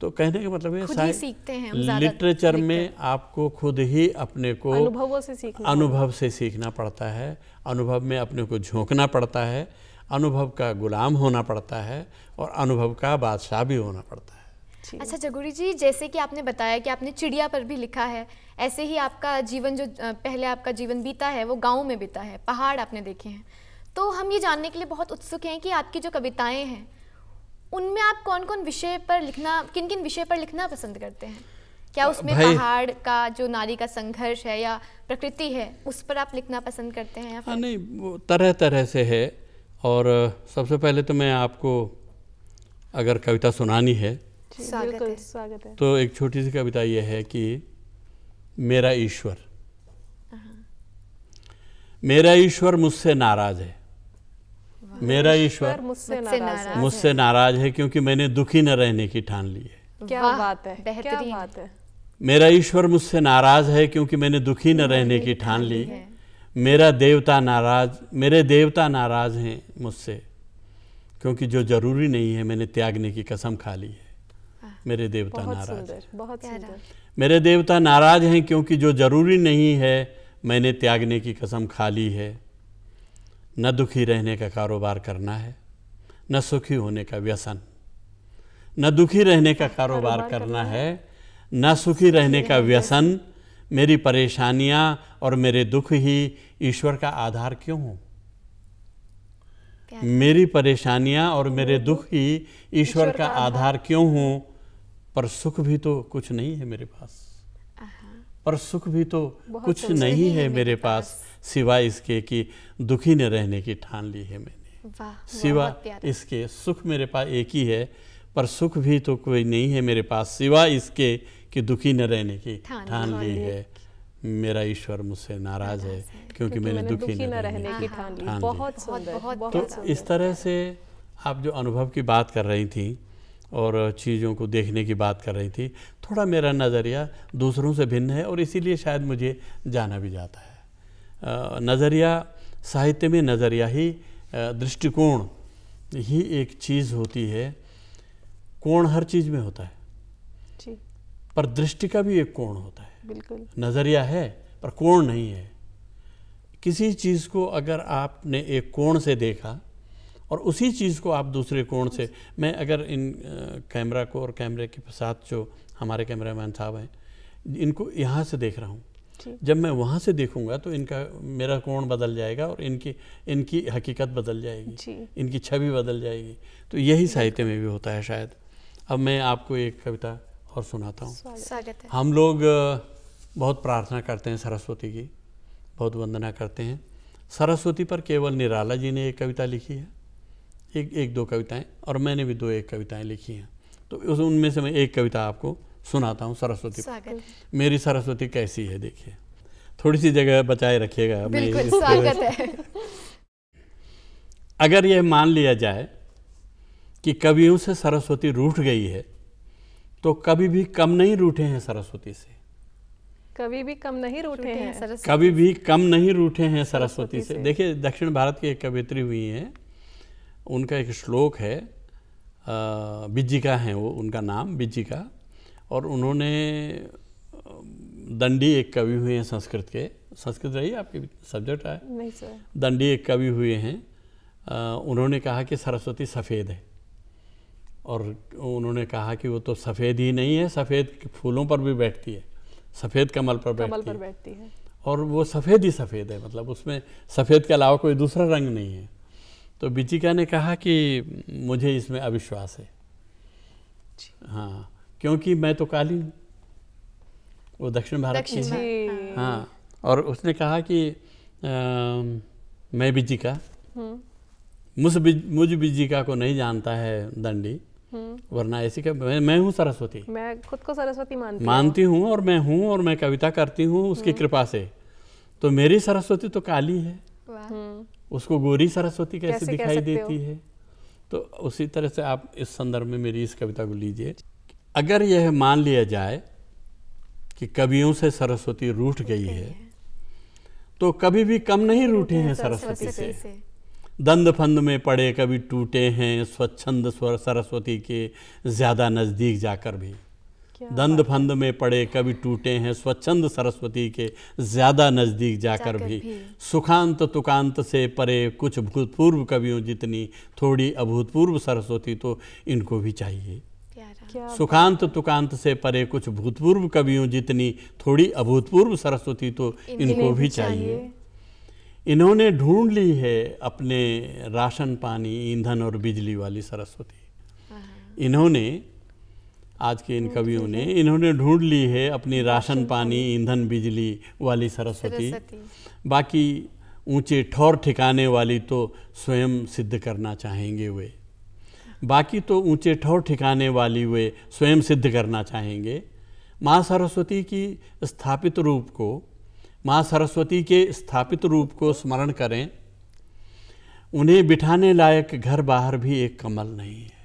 तो कहने का मतलब है सीखते हैं लिटरेचर में आपको खुद ही अपने को अनुभवों से सीखना अनुभव से सीखना पड़ता है अनुभव में अपने को झोंकना पड़ता है अनुभव का गुलाम होना पड़ता है और अनुभव का बादशाह भी होना पड़ता है अच्छा जगुरी अच्छा, जी जैसे कि आपने बताया कि आपने चिड़िया पर भी लिखा है ऐसे ही आपका जीवन जो पहले आपका जीवन बीता है वो गाँव में बीता है पहाड़ आपने देखे हैं तो हम ये जानने के लिए बहुत उत्सुक हैं कि आपकी जो कविताएँ हैं उनमें आप कौन कौन विषय पर लिखना किन किन विषय पर लिखना पसंद करते हैं क्या उसमें पहाड़ का जो नारी का संघर्ष है या प्रकृति है उस पर आप लिखना पसंद करते हैं या हाँ, नहीं वो तरह तरह से है और सबसे पहले तो मैं आपको अगर कविता सुनानी है स्वागत है स्वागत है तो एक छोटी सी कविता यह है कि मेरा ईश्वर हाँ। मेरा ईश्वर मुझसे नाराज है मेरा ईश्वर मुझसे नाराज मुझसे नाराज है क्योंकि मैंने दुखी न रहने की ठान ली है क्या बात है बेहतरीन बात है मेरा ईश्वर मुझसे नाराज है क्योंकि मैंने दुखी न रहने की ठान ली मेरा देवता नाराज मेरे देवता नाराज हैं मुझसे क्योंकि जो जरूरी नहीं है मैंने त्यागने की कसम खा ली है मेरे देवता नाराज बहुत मेरे देवता नाराज हैं क्योंकि जो जरूरी नहीं है मैंने त्यागने की कसम खा ली है न दुखी रहने का कारोबार करना है न सुखी होने का व्यसन न दुखी रहने का कारोबार करना, है न सुखी रहने का व्यसन मेरी परेशानियां और मेरे दुख ही ईश्वर का आधार क्यों हो मेरी परेशानियां और मेरे दुख ही ईश्वर का आधार क्यों हों पर सुख भी तो कुछ नहीं है मेरे पास पर सुख भी तो कुछ नहीं, नहीं है मेरे पास सिवाय इसके कि दुखी न रहने की ठान ली है मैंने सिवा इसके सुख मेरे पास एक ही है पर सुख भी तो कोई नहीं है मेरे पास सिवा इसके कि दुखी न रहने की ठान ली है मेरा ईश्वर मुझसे नाराज है क्योंकि मैंने दुखी न रहने की ठान ली बहुत तो इस तरह से आप जो अनुभव की बात कर रही थी और चीज़ों को देखने की बात कर रही थी थोड़ा मेरा नज़रिया दूसरों से भिन्न है और इसीलिए शायद मुझे जाना भी जाता है नज़रिया साहित्य में नज़रिया ही दृष्टिकोण ही एक चीज़ होती है कोण हर चीज़ में होता है जी। पर दृष्टि का भी एक कोण होता है बिल्कुल नज़रिया है पर कोण नहीं है किसी चीज़ को अगर आपने एक कोण से देखा और उसी चीज़ को आप दूसरे कोण से मैं अगर इन कैमरा को और कैमरे के साथ जो हमारे कैमरामैन साहब हैं इनको यहाँ से देख रहा हूँ जब मैं वहाँ से देखूंगा तो इनका मेरा कोण बदल जाएगा और इनकी इनकी हकीकत बदल जाएगी इनकी छवि बदल जाएगी तो यही साहित्य में भी होता है शायद अब मैं आपको एक कविता और सुनाता हूँ हम लोग बहुत प्रार्थना करते हैं सरस्वती की बहुत वंदना करते हैं सरस्वती पर केवल निराला जी ने एक कविता लिखी है एक एक दो कविताएं और मैंने भी दो एक कविताएं लिखी हैं तो उस उनमें से मैं एक कविता आपको सुनाता हूँ सरस्वती मेरी सरस्वती कैसी है देखिए थोड़ी सी जगह बचाए रखिएगा स्वागत है अगर यह मान लिया जाए कि कवियों से सरस्वती रूठ गई है तो कभी भी कम नहीं रूठे हैं सरस्वती से कभी भी कम नहीं रूठे हैं सरस्वती कभी भी कम नहीं रूठे हैं सरस्वती से देखिए दक्षिण भारत की एक कवित्री हुई है उनका एक श्लोक है बिजिका हैं वो उनका नाम बिजिका और उन्होंने दंडी एक कवि हुए हैं संस्कृत के संस्कृत रही आपके सब्जेक्ट आए दंडी एक कवि हुए हैं उन्होंने कहा कि सरस्वती सफ़ेद है और उन्होंने कहा कि वो तो सफ़ेद ही नहीं है सफ़ेद फूलों पर भी बैठती है सफ़ेद कमल पर बैठती कमल पर बैठती है और वो सफ़ेद ही सफ़ेद है मतलब उसमें सफ़ेद के अलावा कोई दूसरा रंग नहीं है तो बीचिका ने कहा कि मुझे इसमें अविश्वास है हाँ क्योंकि मैं तो काली हूँ वो दक्षिण भारत की है हाँ।, हाँ और उसने कहा कि आ, मैं बिजिका हम्म। मुझ मुझ बीजिका को नहीं जानता है दंडी हम्म। वरना ऐसी क्या मैं, मैं हूँ सरस्वती मैं खुद को सरस्वती मानती मानती हूँ और मैं हूँ और मैं कविता करती हूँ उसकी हम्म। कृपा से तो मेरी सरस्वती तो काली है उसको गोरी सरस्वती कैसे, कैसे दिखाई देती है तो उसी तरह से आप इस संदर्भ में मेरी इस कविता को लीजिए अगर यह मान लिया जाए कि कवियों से सरस्वती रूठ गई है तो कभी भी कम नहीं रूठे हैं सरस्वती से दंद फंद में पड़े कभी टूटे हैं स्वच्छंद स्वर सरस्वती के ज़्यादा नज़दीक जाकर भी दंद फंद में पड़े कभी टूटे हैं स्वच्छंद सरस्वती के ज़्यादा नज़दीक जाकर, जाकर भी, भी। सुखांत तुकांत से परे कुछ भूतपूर्व कवियों जितनी थोड़ी अभूतपूर्व सरस्वती तो इनको भी चाहिए सुखांत तुकांत से परे कुछ भूतपूर्व कवियों जितनी थोड़ी अभूतपूर्व सरस्वती तो इनको भी चाहिए इन्होंने ढूंढ ली है अपने राशन पानी ईंधन और बिजली वाली सरस्वती हाँ। इन्होंने आज के इन कवियों ने इन्होंने ढूंढ ली है अपनी राशन पानी ईंधन बिजली वाली सरस्वती बाकी ऊंचे ठौर ठिकाने वाली तो स्वयं सिद्ध करना चाहेंगे वे बाकी तो ऊंचे ठौर ठिकाने वाली वे स्वयं सिद्ध करना चाहेंगे माँ सरस्वती की स्थापित रूप को माँ सरस्वती के स्थापित रूप को स्मरण करें उन्हें बिठाने लायक घर बाहर भी एक कमल नहीं है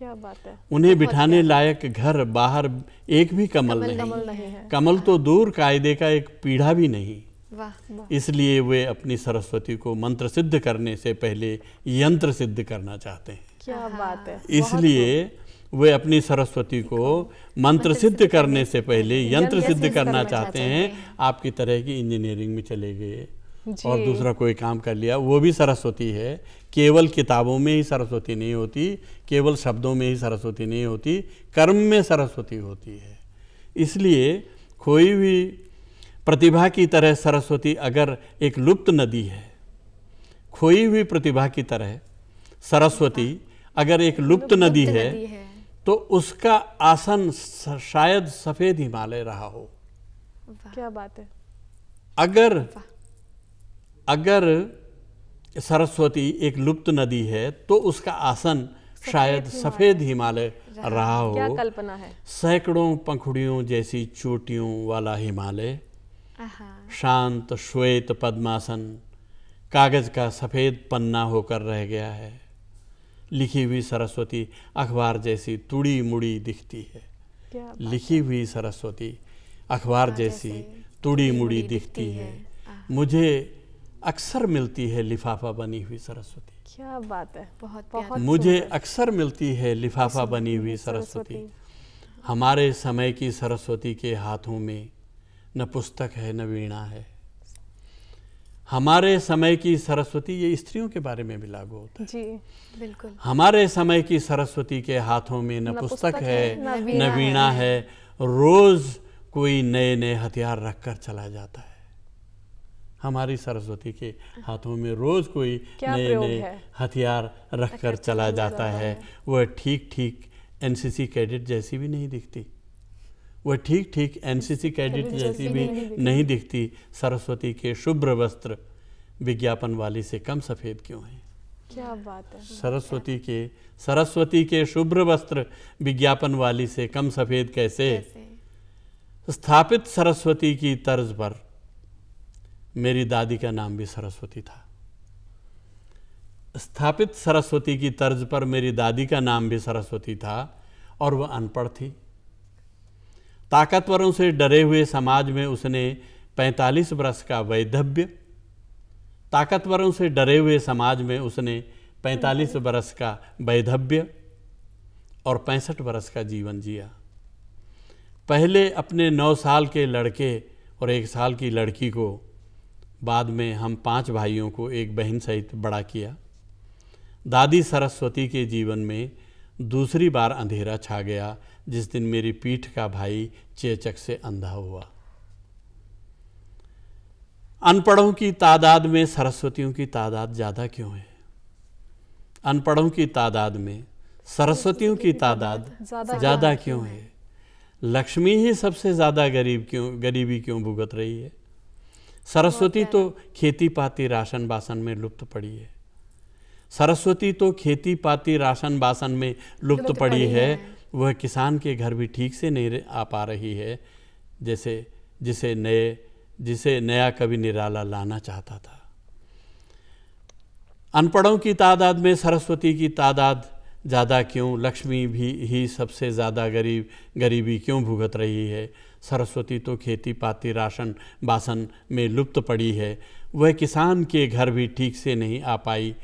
क्या बात है उन्हें बिठाने लायक घर बाहर एक भी कमल, कमल नहीं, नहीं है कमल तो हाँ। दूर कायदे का एक पीढ़ा भी नहीं इसलिए वे अपनी सरस्वती को मंत्र सिद्ध करने से पहले यंत्र सिद्ध करना चाहते हैं क्या हाँ। बात है इसलिए वे अपनी सरस्वती को मंत्र सिद्ध करने से पहले यंत्र सिद्ध करना चाहते हैं आपकी तरह की इंजीनियरिंग में चले गए और दूसरा कोई काम कर लिया वो भी सरस्वती है केवल किताबों में ही सरस्वती नहीं होती केवल शब्दों में ही सरस्वती नहीं होती कर्म में सरस्वती होती है इसलिए कोई भी प्रतिभा की तरह सरस्वती अगर एक लुप्त नदी है कोई भी प्रतिभा की तरह सरस्वती अगर एक लुप्त नदी है तो उसका आसन शायद सफेद हिमालय रहा हो क्या बात है अगर अगर सरस्वती एक लुप्त नदी है तो उसका आसन शायद सफेद हिमालय रहा हो क्या कल्पना है सैकड़ों पंखुड़ियों जैसी चोटियों वाला हिमालय शांत श्वेत पद्मासन कागज का सफेद पन्ना होकर रह गया है लिखी हुई सरस्वती अखबार जैसी तुड़ी मुड़ी दिखती है लिखी हुई सरस्वती अखबार जैसी तुड़ी मुड़ी दिखती है मुझे अक्सर मिलती है लिफाफा बनी हुई सरस्वती क्या बात है बहुत बहुत मुझे अक्सर मिलती है लिफाफा बनी हुई सरस्वती हमारे समय की सरस्वती के हाथों में न पुस्तक है न वीणा है हमारे समय की सरस्वती ये स्त्रियों के बारे में भी लागू होता है जी बिल्कुल हमारे समय की सरस्वती के हाथों में न, न पुस्तक है न वीणा है रोज कोई नए नए हथियार रखकर चला जाता है हमारी सरस्वती के हाथों में रोज़ कोई नए नए हथियार रख कर अच्छा, चला अच्छा, अच्छा, जाता है हाँ। वह ठीक ठीक एनसीसी कैडेट जैसी भी नहीं दिखती वह ठीक ठीक एनसीसी कैडेट जैसी भी नहीं दिखती सरस्वती के शुभ्र वस्त्र विज्ञापन वाली से कम सफ़ेद क्यों हैं क्या बात है सरस्वती के सरस्वती के शुभ्र वस्त्र विज्ञापन वाली से कम सफ़ेद कैसे स्थापित सरस्वती की तर्ज पर मेरी दादी का नाम भी सरस्वती था स्थापित सरस्वती की तर्ज पर मेरी दादी का नाम भी सरस्वती था और वह अनपढ़ थी ताकतवरों से डरे हुए समाज में उसने 45 वर्ष का वैधव्य ताकतवरों से डरे हुए समाज में उसने 45 वर्ष का वैधव्य और पैंसठ वर्ष का जीवन जिया पहले अपने नौ साल के लड़के और एक साल की लड़की को बाद में हम पांच भाइयों को एक बहन सहित बड़ा किया दादी सरस्वती के जीवन में दूसरी बार अंधेरा छा गया जिस दिन मेरी पीठ का भाई चेचक से अंधा हुआ अनपढ़ों की तादाद में सरस्वतियों की तादाद ज़्यादा क्यों है अनपढ़ों की तादाद में सरस्वतियों की तादाद ज़्यादा क्यों है लक्ष्मी ही सबसे ज़्यादा गरीब क्यों गरीबी क्यों भुगत रही है सरस्वती तो खेती पाती राशन बासन में लुप्त पड़ी है सरस्वती तो खेती पाती राशन बासन में लुप्त पड़ी, पड़ी है, है। वह किसान के घर भी ठीक से नहीं आ पा रही है जैसे जिसे नए जिसे नया कवि निराला लाना चाहता था अनपढ़ों की तादाद में सरस्वती की तादाद ज़्यादा क्यों लक्ष्मी भी ही सबसे ज़्यादा गरीब गरीबी क्यों भुगत रही है सरस्वती तो खेती पाती राशन बासन में लुप्त पड़ी है वह किसान के घर भी ठीक से नहीं आ पाई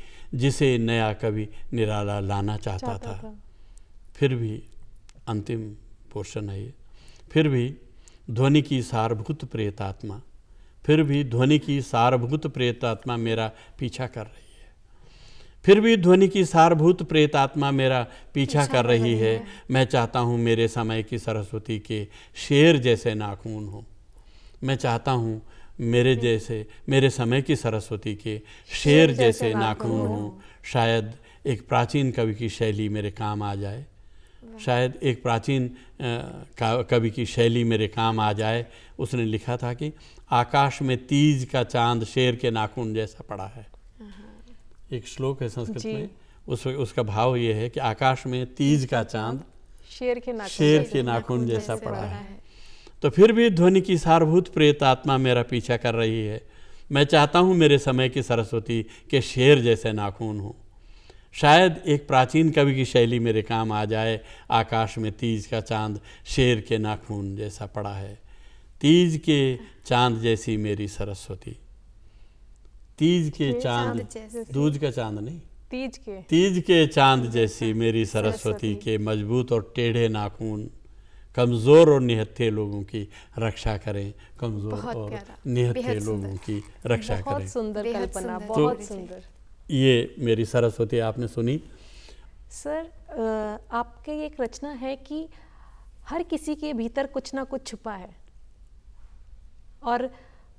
जिसे नया कवि निराला लाना चाहता, चाहता था।, था फिर भी अंतिम पोर्शन है ये फिर भी ध्वनि की सारभूत प्रेतात्मा फिर भी ध्वनि की सारभूत प्रेतात्मा मेरा पीछा कर रही फिर भी ध्वनि की सारभूत प्रेत आत्मा मेरा पीछा कर रही है मैं चाहता हूँ मेरे समय की सरस्वती के शेर जैसे नाखून हो मैं चाहता हूँ मेरे जैसे मेरे समय की सरस्वती के शेर जैसे नाखून हो शायद एक प्राचीन कवि की शैली मेरे काम आ जाए शायद एक प्राचीन कवि की शैली मेरे काम आ जाए उसने लिखा था कि आकाश में तीज का चांद शेर के नाखून जैसा पड़ा है एक श्लोक है संस्कृत में उस उसका भाव ये है कि आकाश में तीज का चांद शेर के नाखून शेर के नाखून जैसा पड़ा है तो फिर भी ध्वनि की सारभूत प्रेत आत्मा मेरा पीछा कर रही है मैं चाहता हूँ मेरे समय की सरस्वती के शेर जैसे नाखून हो शायद एक प्राचीन कवि की शैली मेरे काम आ जाए आकाश में तीज का चांद शेर के नाखून जैसा पड़ा है तीज के चांद जैसी मेरी सरस्वती तीज के चांद दूज का चांद नहीं तीज के तीज के चांद जैसी मेरी सरस्वती के मजबूत और टेढ़े नाखून कमज़ोर और निहत्थे लोगों की रक्षा करें कमज़ोर और निहत्थे लोगों की रक्षा बहुत करें सुंदर कल्पना बहुत तो सुंदर ये मेरी सरस्वती आपने सुनी सर आपके एक रचना है कि हर किसी के भीतर कुछ ना कुछ छुपा है और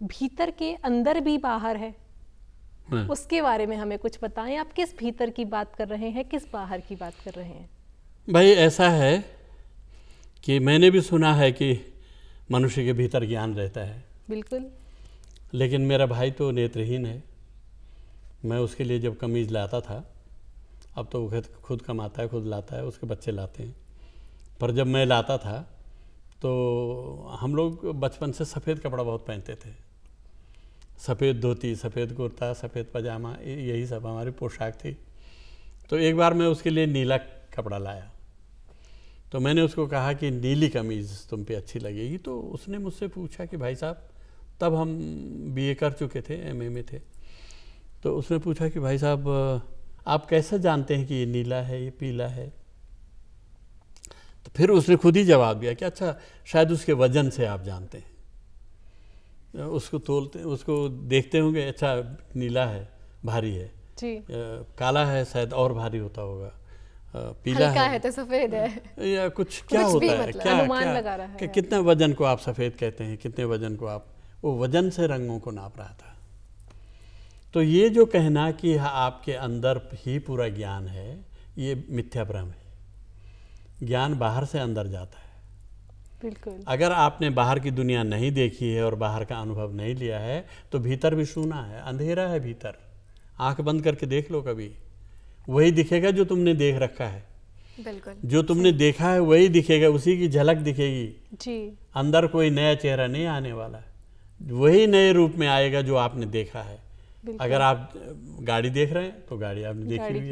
भीतर के अंदर भी बाहर है हाँ। उसके बारे में हमें कुछ बताएं आप किस भीतर की बात कर रहे हैं किस बाहर की बात कर रहे हैं भाई ऐसा है कि मैंने भी सुना है कि मनुष्य के भीतर ज्ञान रहता है बिल्कुल लेकिन मेरा भाई तो नेत्रहीन है मैं उसके लिए जब कमीज़ लाता था अब तो वह खुद कमाता है खुद लाता है उसके बच्चे लाते हैं पर जब मैं लाता था तो हम लोग बचपन से सफ़ेद कपड़ा बहुत पहनते थे सफ़ेद धोती सफ़ेद कुर्ता सफ़ेद पजामा यही सब हमारी पोशाक थी तो एक बार मैं उसके लिए नीला कपड़ा लाया तो मैंने उसको कहा कि नीली कमीज़ तुम पे अच्छी लगेगी तो उसने मुझसे पूछा कि भाई साहब तब हम बीए कर चुके थे एमए में थे तो उसने पूछा कि भाई साहब आप कैसे जानते हैं कि ये नीला है ये पीला है तो फिर उसने खुद ही जवाब दिया कि अच्छा शायद उसके वज़न से आप जानते हैं उसको तोलते उसको देखते होंगे अच्छा नीला है भारी है जी आ, काला है शायद और भारी होता होगा आ, पीला है, है तो सफेद है या कुछ क्या कुछ होता है मतलब, क्या, क्या लगा रहा है कि कितने वजन को आप सफेद कहते हैं कितने वजन को आप वो वजन से रंगों को नाप रहा था तो ये जो कहना कि आपके अंदर ही पूरा ज्ञान है ये मिथ्या भ्रम है ज्ञान बाहर से अंदर जाता है बिल्कुल अगर आपने बाहर की दुनिया नहीं देखी है और बाहर का अनुभव नहीं लिया है तो भीतर भी सूना है अंधेरा है भीतर आंख बंद करके देख लो कभी वही दिखेगा जो तुमने देख रखा है बिल्कुल जो तुमने देखा है वही दिखेगा उसी की झलक दिखेगी जी अंदर कोई नया चेहरा नहीं आने वाला वही नए रूप में आएगा जो आपने देखा है अगर आप गाड़ी देख रहे हैं तो गाड़ी आपने देखी हुई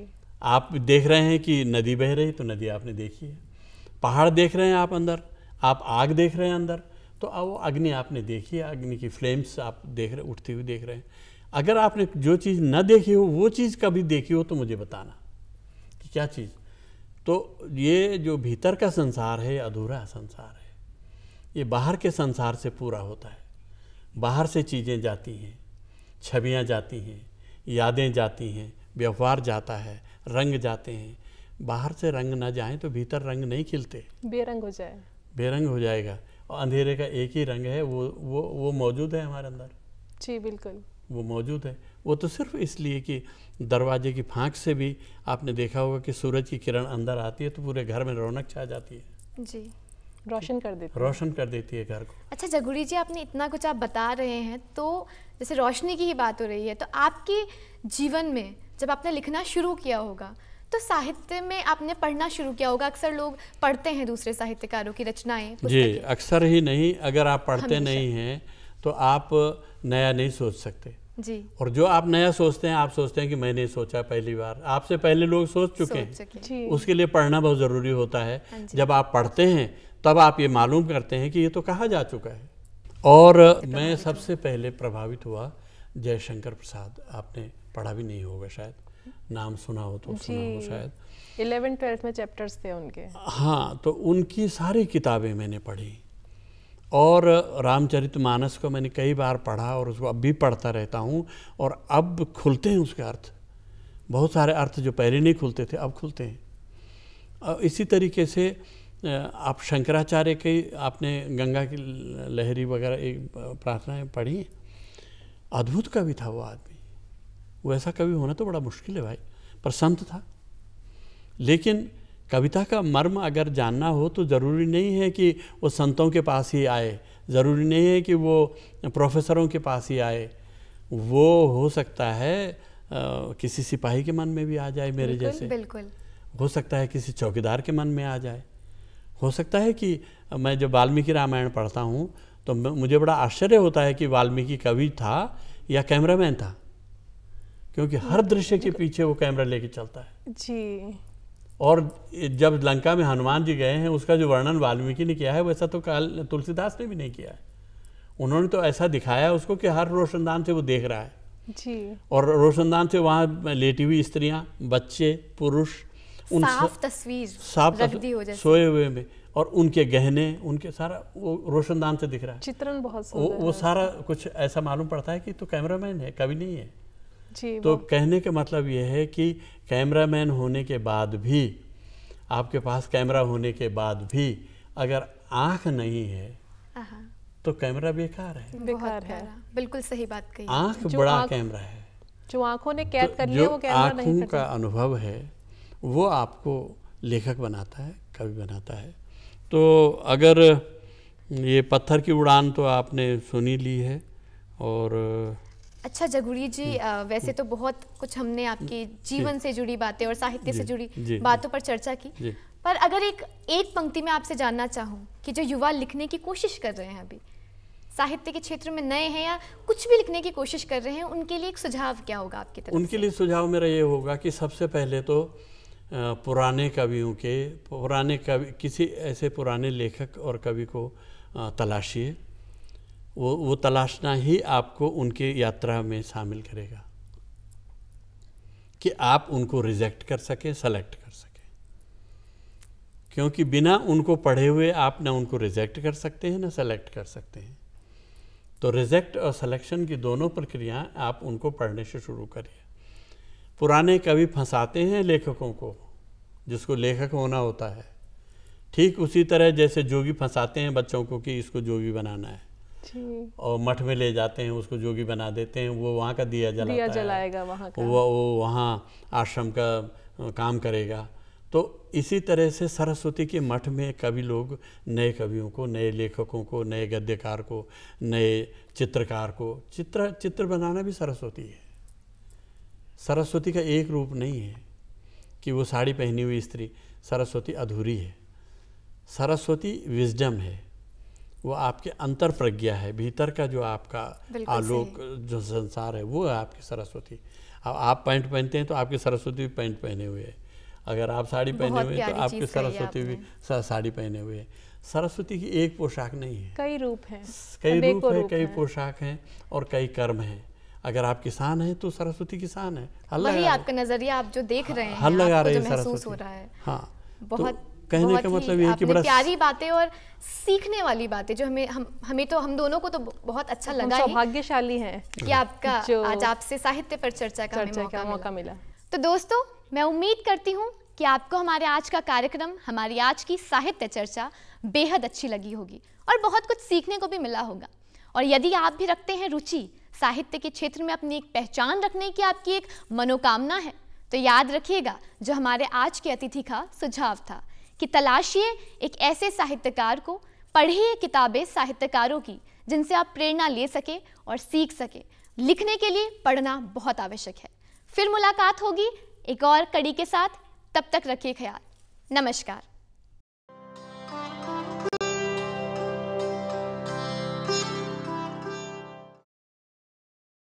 है आप देख रहे हैं कि नदी बह रही तो नदी आपने देखी है पहाड़ देख रहे हैं आप अंदर आप आग देख रहे हैं अंदर तो वो अग्नि आपने देखी है अग्नि की फ्लेम्स आप देख रहे उठती हुई देख रहे हैं अगर आपने जो चीज़ न देखी हो वो चीज़ कभी देखी हो तो मुझे बताना कि क्या चीज़ तो ये जो भीतर का संसार है अधूरा संसार है ये बाहर के संसार से पूरा होता है बाहर से चीज़ें जाती हैं छवियाँ जाती हैं यादें जाती हैं व्यवहार जाता है रंग जाते हैं बाहर से रंग ना जाए तो भीतर रंग नहीं खिलते बेरंग हो जाए बेरंग हो जाएगा और अंधेरे का एक ही रंग है वो वो वो मौजूद है हमारे अंदर जी बिल्कुल वो मौजूद है वो तो सिर्फ इसलिए कि दरवाजे की फांक से भी आपने देखा होगा कि सूरज की किरण अंदर आती है तो पूरे घर में रौनक छा जाती है जी रोशन कर देती रोशन कर देती है घर को अच्छा जगुड़ी जी आपने इतना कुछ आप बता रहे हैं तो जैसे रोशनी की ही बात हो रही है तो आपके जीवन में जब आपने लिखना शुरू किया होगा तो साहित्य में आपने पढ़ना शुरू किया होगा अक्सर लोग पढ़ते हैं दूसरे साहित्यकारों की रचनाएं जी अक्सर ही नहीं अगर आप पढ़ते नहीं हैं तो आप नया नहीं सोच सकते जी और जो आप नया सोचते हैं आप सोचते हैं कि मैंने सोचा पहली बार आपसे पहले लोग सोच चुके हैं उसके लिए पढ़ना बहुत ज़रूरी होता है हाँ जब आप पढ़ते हैं तब आप ये मालूम करते हैं कि ये तो कहा जा चुका है और तो मैं सबसे पहले प्रभावित हुआ जयशंकर प्रसाद आपने पढ़ा भी नहीं होगा शायद नाम सुना हो तो सुना हो शायद इलेवन ट्वेल्थ में चैप्टर्स थे उनके हाँ तो उनकी सारी किताबें मैंने पढ़ी और रामचरित मानस को मैंने कई बार पढ़ा और उसको अब भी पढ़ता रहता हूँ और अब खुलते हैं उसके अर्थ बहुत सारे अर्थ जो पहले नहीं खुलते थे अब खुलते हैं इसी तरीके से आप शंकराचार्य के आपने गंगा की लहरी वगैरह एक प्रार्थनाएँ पढ़ी अद्भुत कवि था वो आदमी वैसा कवि होना तो बड़ा मुश्किल है भाई पर संत था लेकिन कविता का मर्म अगर जानना हो तो ज़रूरी नहीं है कि वो संतों के पास ही आए ज़रूरी नहीं है कि वो प्रोफेसरों के पास ही आए वो हो सकता है आ, किसी सिपाही के मन में भी आ जाए मेरे बिल्कुल, जैसे बिल्कुल हो सकता है किसी चौकीदार के मन में आ जाए हो सकता है कि मैं जब वाल्मीकि रामायण पढ़ता हूँ तो मुझे बड़ा आश्चर्य होता है कि वाल्मीकि कवि था या कैमरामैन था क्योंकि हर दृश्य के पीछे वो कैमरा लेके चलता है जी और जब लंका में हनुमान जी गए हैं उसका जो वर्णन वाल्मीकि ने किया है वैसा तो काल तुलसीदास ने भी नहीं किया है उन्होंने तो ऐसा दिखाया उसको कि हर रोशनदान से वो देख रहा है जी और रोशनदान से वहाँ लेटी हुई स्त्रियाँ बच्चे पुरुष उन साफ तस्वीर साफ तस्वीर सोए हुए में और उनके गहने उनके सारा वो रोशनदान से दिख रहा है चित्रण बहुत वो, वो सारा कुछ ऐसा मालूम पड़ता है कि तो कैमरामैन है कभी नहीं है तो कहने का मतलब ये है कि कैमरामैन होने के बाद भी आपके पास कैमरा होने के बाद भी अगर आँख नहीं है तो कैमरा बेकार है बेकार है बिल्कुल सही बात कही आँख बड़ा कैमरा है जो आँखों ने तो कैद कर लिया वो कैमरा नहीं आँखों का अनुभव है वो आपको लेखक बनाता है कवि बनाता है तो अगर ये पत्थर की उड़ान तो आपने सुनी ली है और अच्छा जगुड़ी जी आ, वैसे तो बहुत कुछ हमने आपकी जीवन से जुड़ी बातें और साहित्य से जुड़ी बातों पर चर्चा की पर अगर एक एक पंक्ति में आपसे जानना चाहूँ कि जो युवा लिखने की कोशिश कर रहे हैं अभी साहित्य के क्षेत्र में नए हैं या कुछ भी लिखने की कोशिश कर रहे हैं उनके लिए एक सुझाव क्या होगा आपकी तरफ उनके लिए सुझाव मेरा ये होगा कि सबसे पहले तो पुराने कवियों के पुराने कवि किसी ऐसे पुराने लेखक और कवि को तलाशिए वो वो तलाशना ही आपको उनके यात्रा में शामिल करेगा कि आप उनको रिजेक्ट कर सके सेलेक्ट कर सकें क्योंकि बिना उनको पढ़े हुए आप ना उनको रिजेक्ट कर सकते हैं ना सेलेक्ट कर सकते हैं तो रिजेक्ट और सिलेक्शन की दोनों प्रक्रियाएं आप उनको पढ़ने से शुरू करिए पुराने कवि फंसाते हैं लेखकों को जिसको लेखक होना होता है ठीक उसी तरह जैसे जोगी फंसाते हैं बच्चों को कि इसको जोगी बनाना है और मठ में ले जाते हैं उसको जोगी बना देते हैं वो वहाँ का दिया जलाता दिया जलाएगा वहाँ का वो वो वहाँ आश्रम का काम करेगा तो इसी तरह से सरस्वती के मठ में कभी लोग नए कवियों को नए लेखकों को नए गद्यकार को नए चित्रकार को चित्र चित्र बनाना भी सरस्वती है सरस्वती का एक रूप नहीं है कि वो साड़ी पहनी हुई स्त्री सरस्वती अधूरी है सरस्वती विजडम है वो आपके अंतर प्रज्ञा है भीतर का जो आपका आलोक जो संसार है वो है आपकी सरस्वती अब आप पैंट पहनते हैं तो आपकी सरस्वती भी पैंट पहने हुए है अगर आप साड़ी पहने हुए तो आपकी सरस्वती भी साड़ी पहने हुए है सरस्वती की एक पोशाक नहीं है कई रूप हैं कई रूप है कई पोशाक हैं और कई कर्म हैं अगर आप किसान हैं तो सरस्वती किसान है वही आपका नजरिया आप जो देख रहे हैं हल लगा रहे हैं सरस्वती हो रहा है हाँ तो बहुत कहने का मतलब ये कि बड़ा प्यारी बातें और सीखने वाली बातें जो हमें हम हमें तो हम दोनों को तो बहुत अच्छा लगा सौभाग्यशाली है कि आपका आज आपसे साहित्य पर चर्चा का चर्चा मौका, मौका मिला तो दोस्तों मैं उम्मीद करती हूँ कि आपको हमारे आज का कार्यक्रम हमारी आज की साहित्य चर्चा बेहद अच्छी लगी होगी और बहुत कुछ सीखने को भी मिला होगा और यदि आप भी रखते हैं रुचि साहित्य के क्षेत्र में अपनी एक पहचान रखने की आपकी एक मनोकामना है तो याद रखिएगा जो हमारे आज के अतिथि का सुझाव था कि तलाशिए एक ऐसे साहित्यकार को पढ़िए किताबें साहित्यकारों की जिनसे आप प्रेरणा ले सकें और सीख सकें लिखने के लिए पढ़ना बहुत आवश्यक है फिर मुलाकात होगी एक और कड़ी के साथ तब तक रखिए ख्याल नमस्कार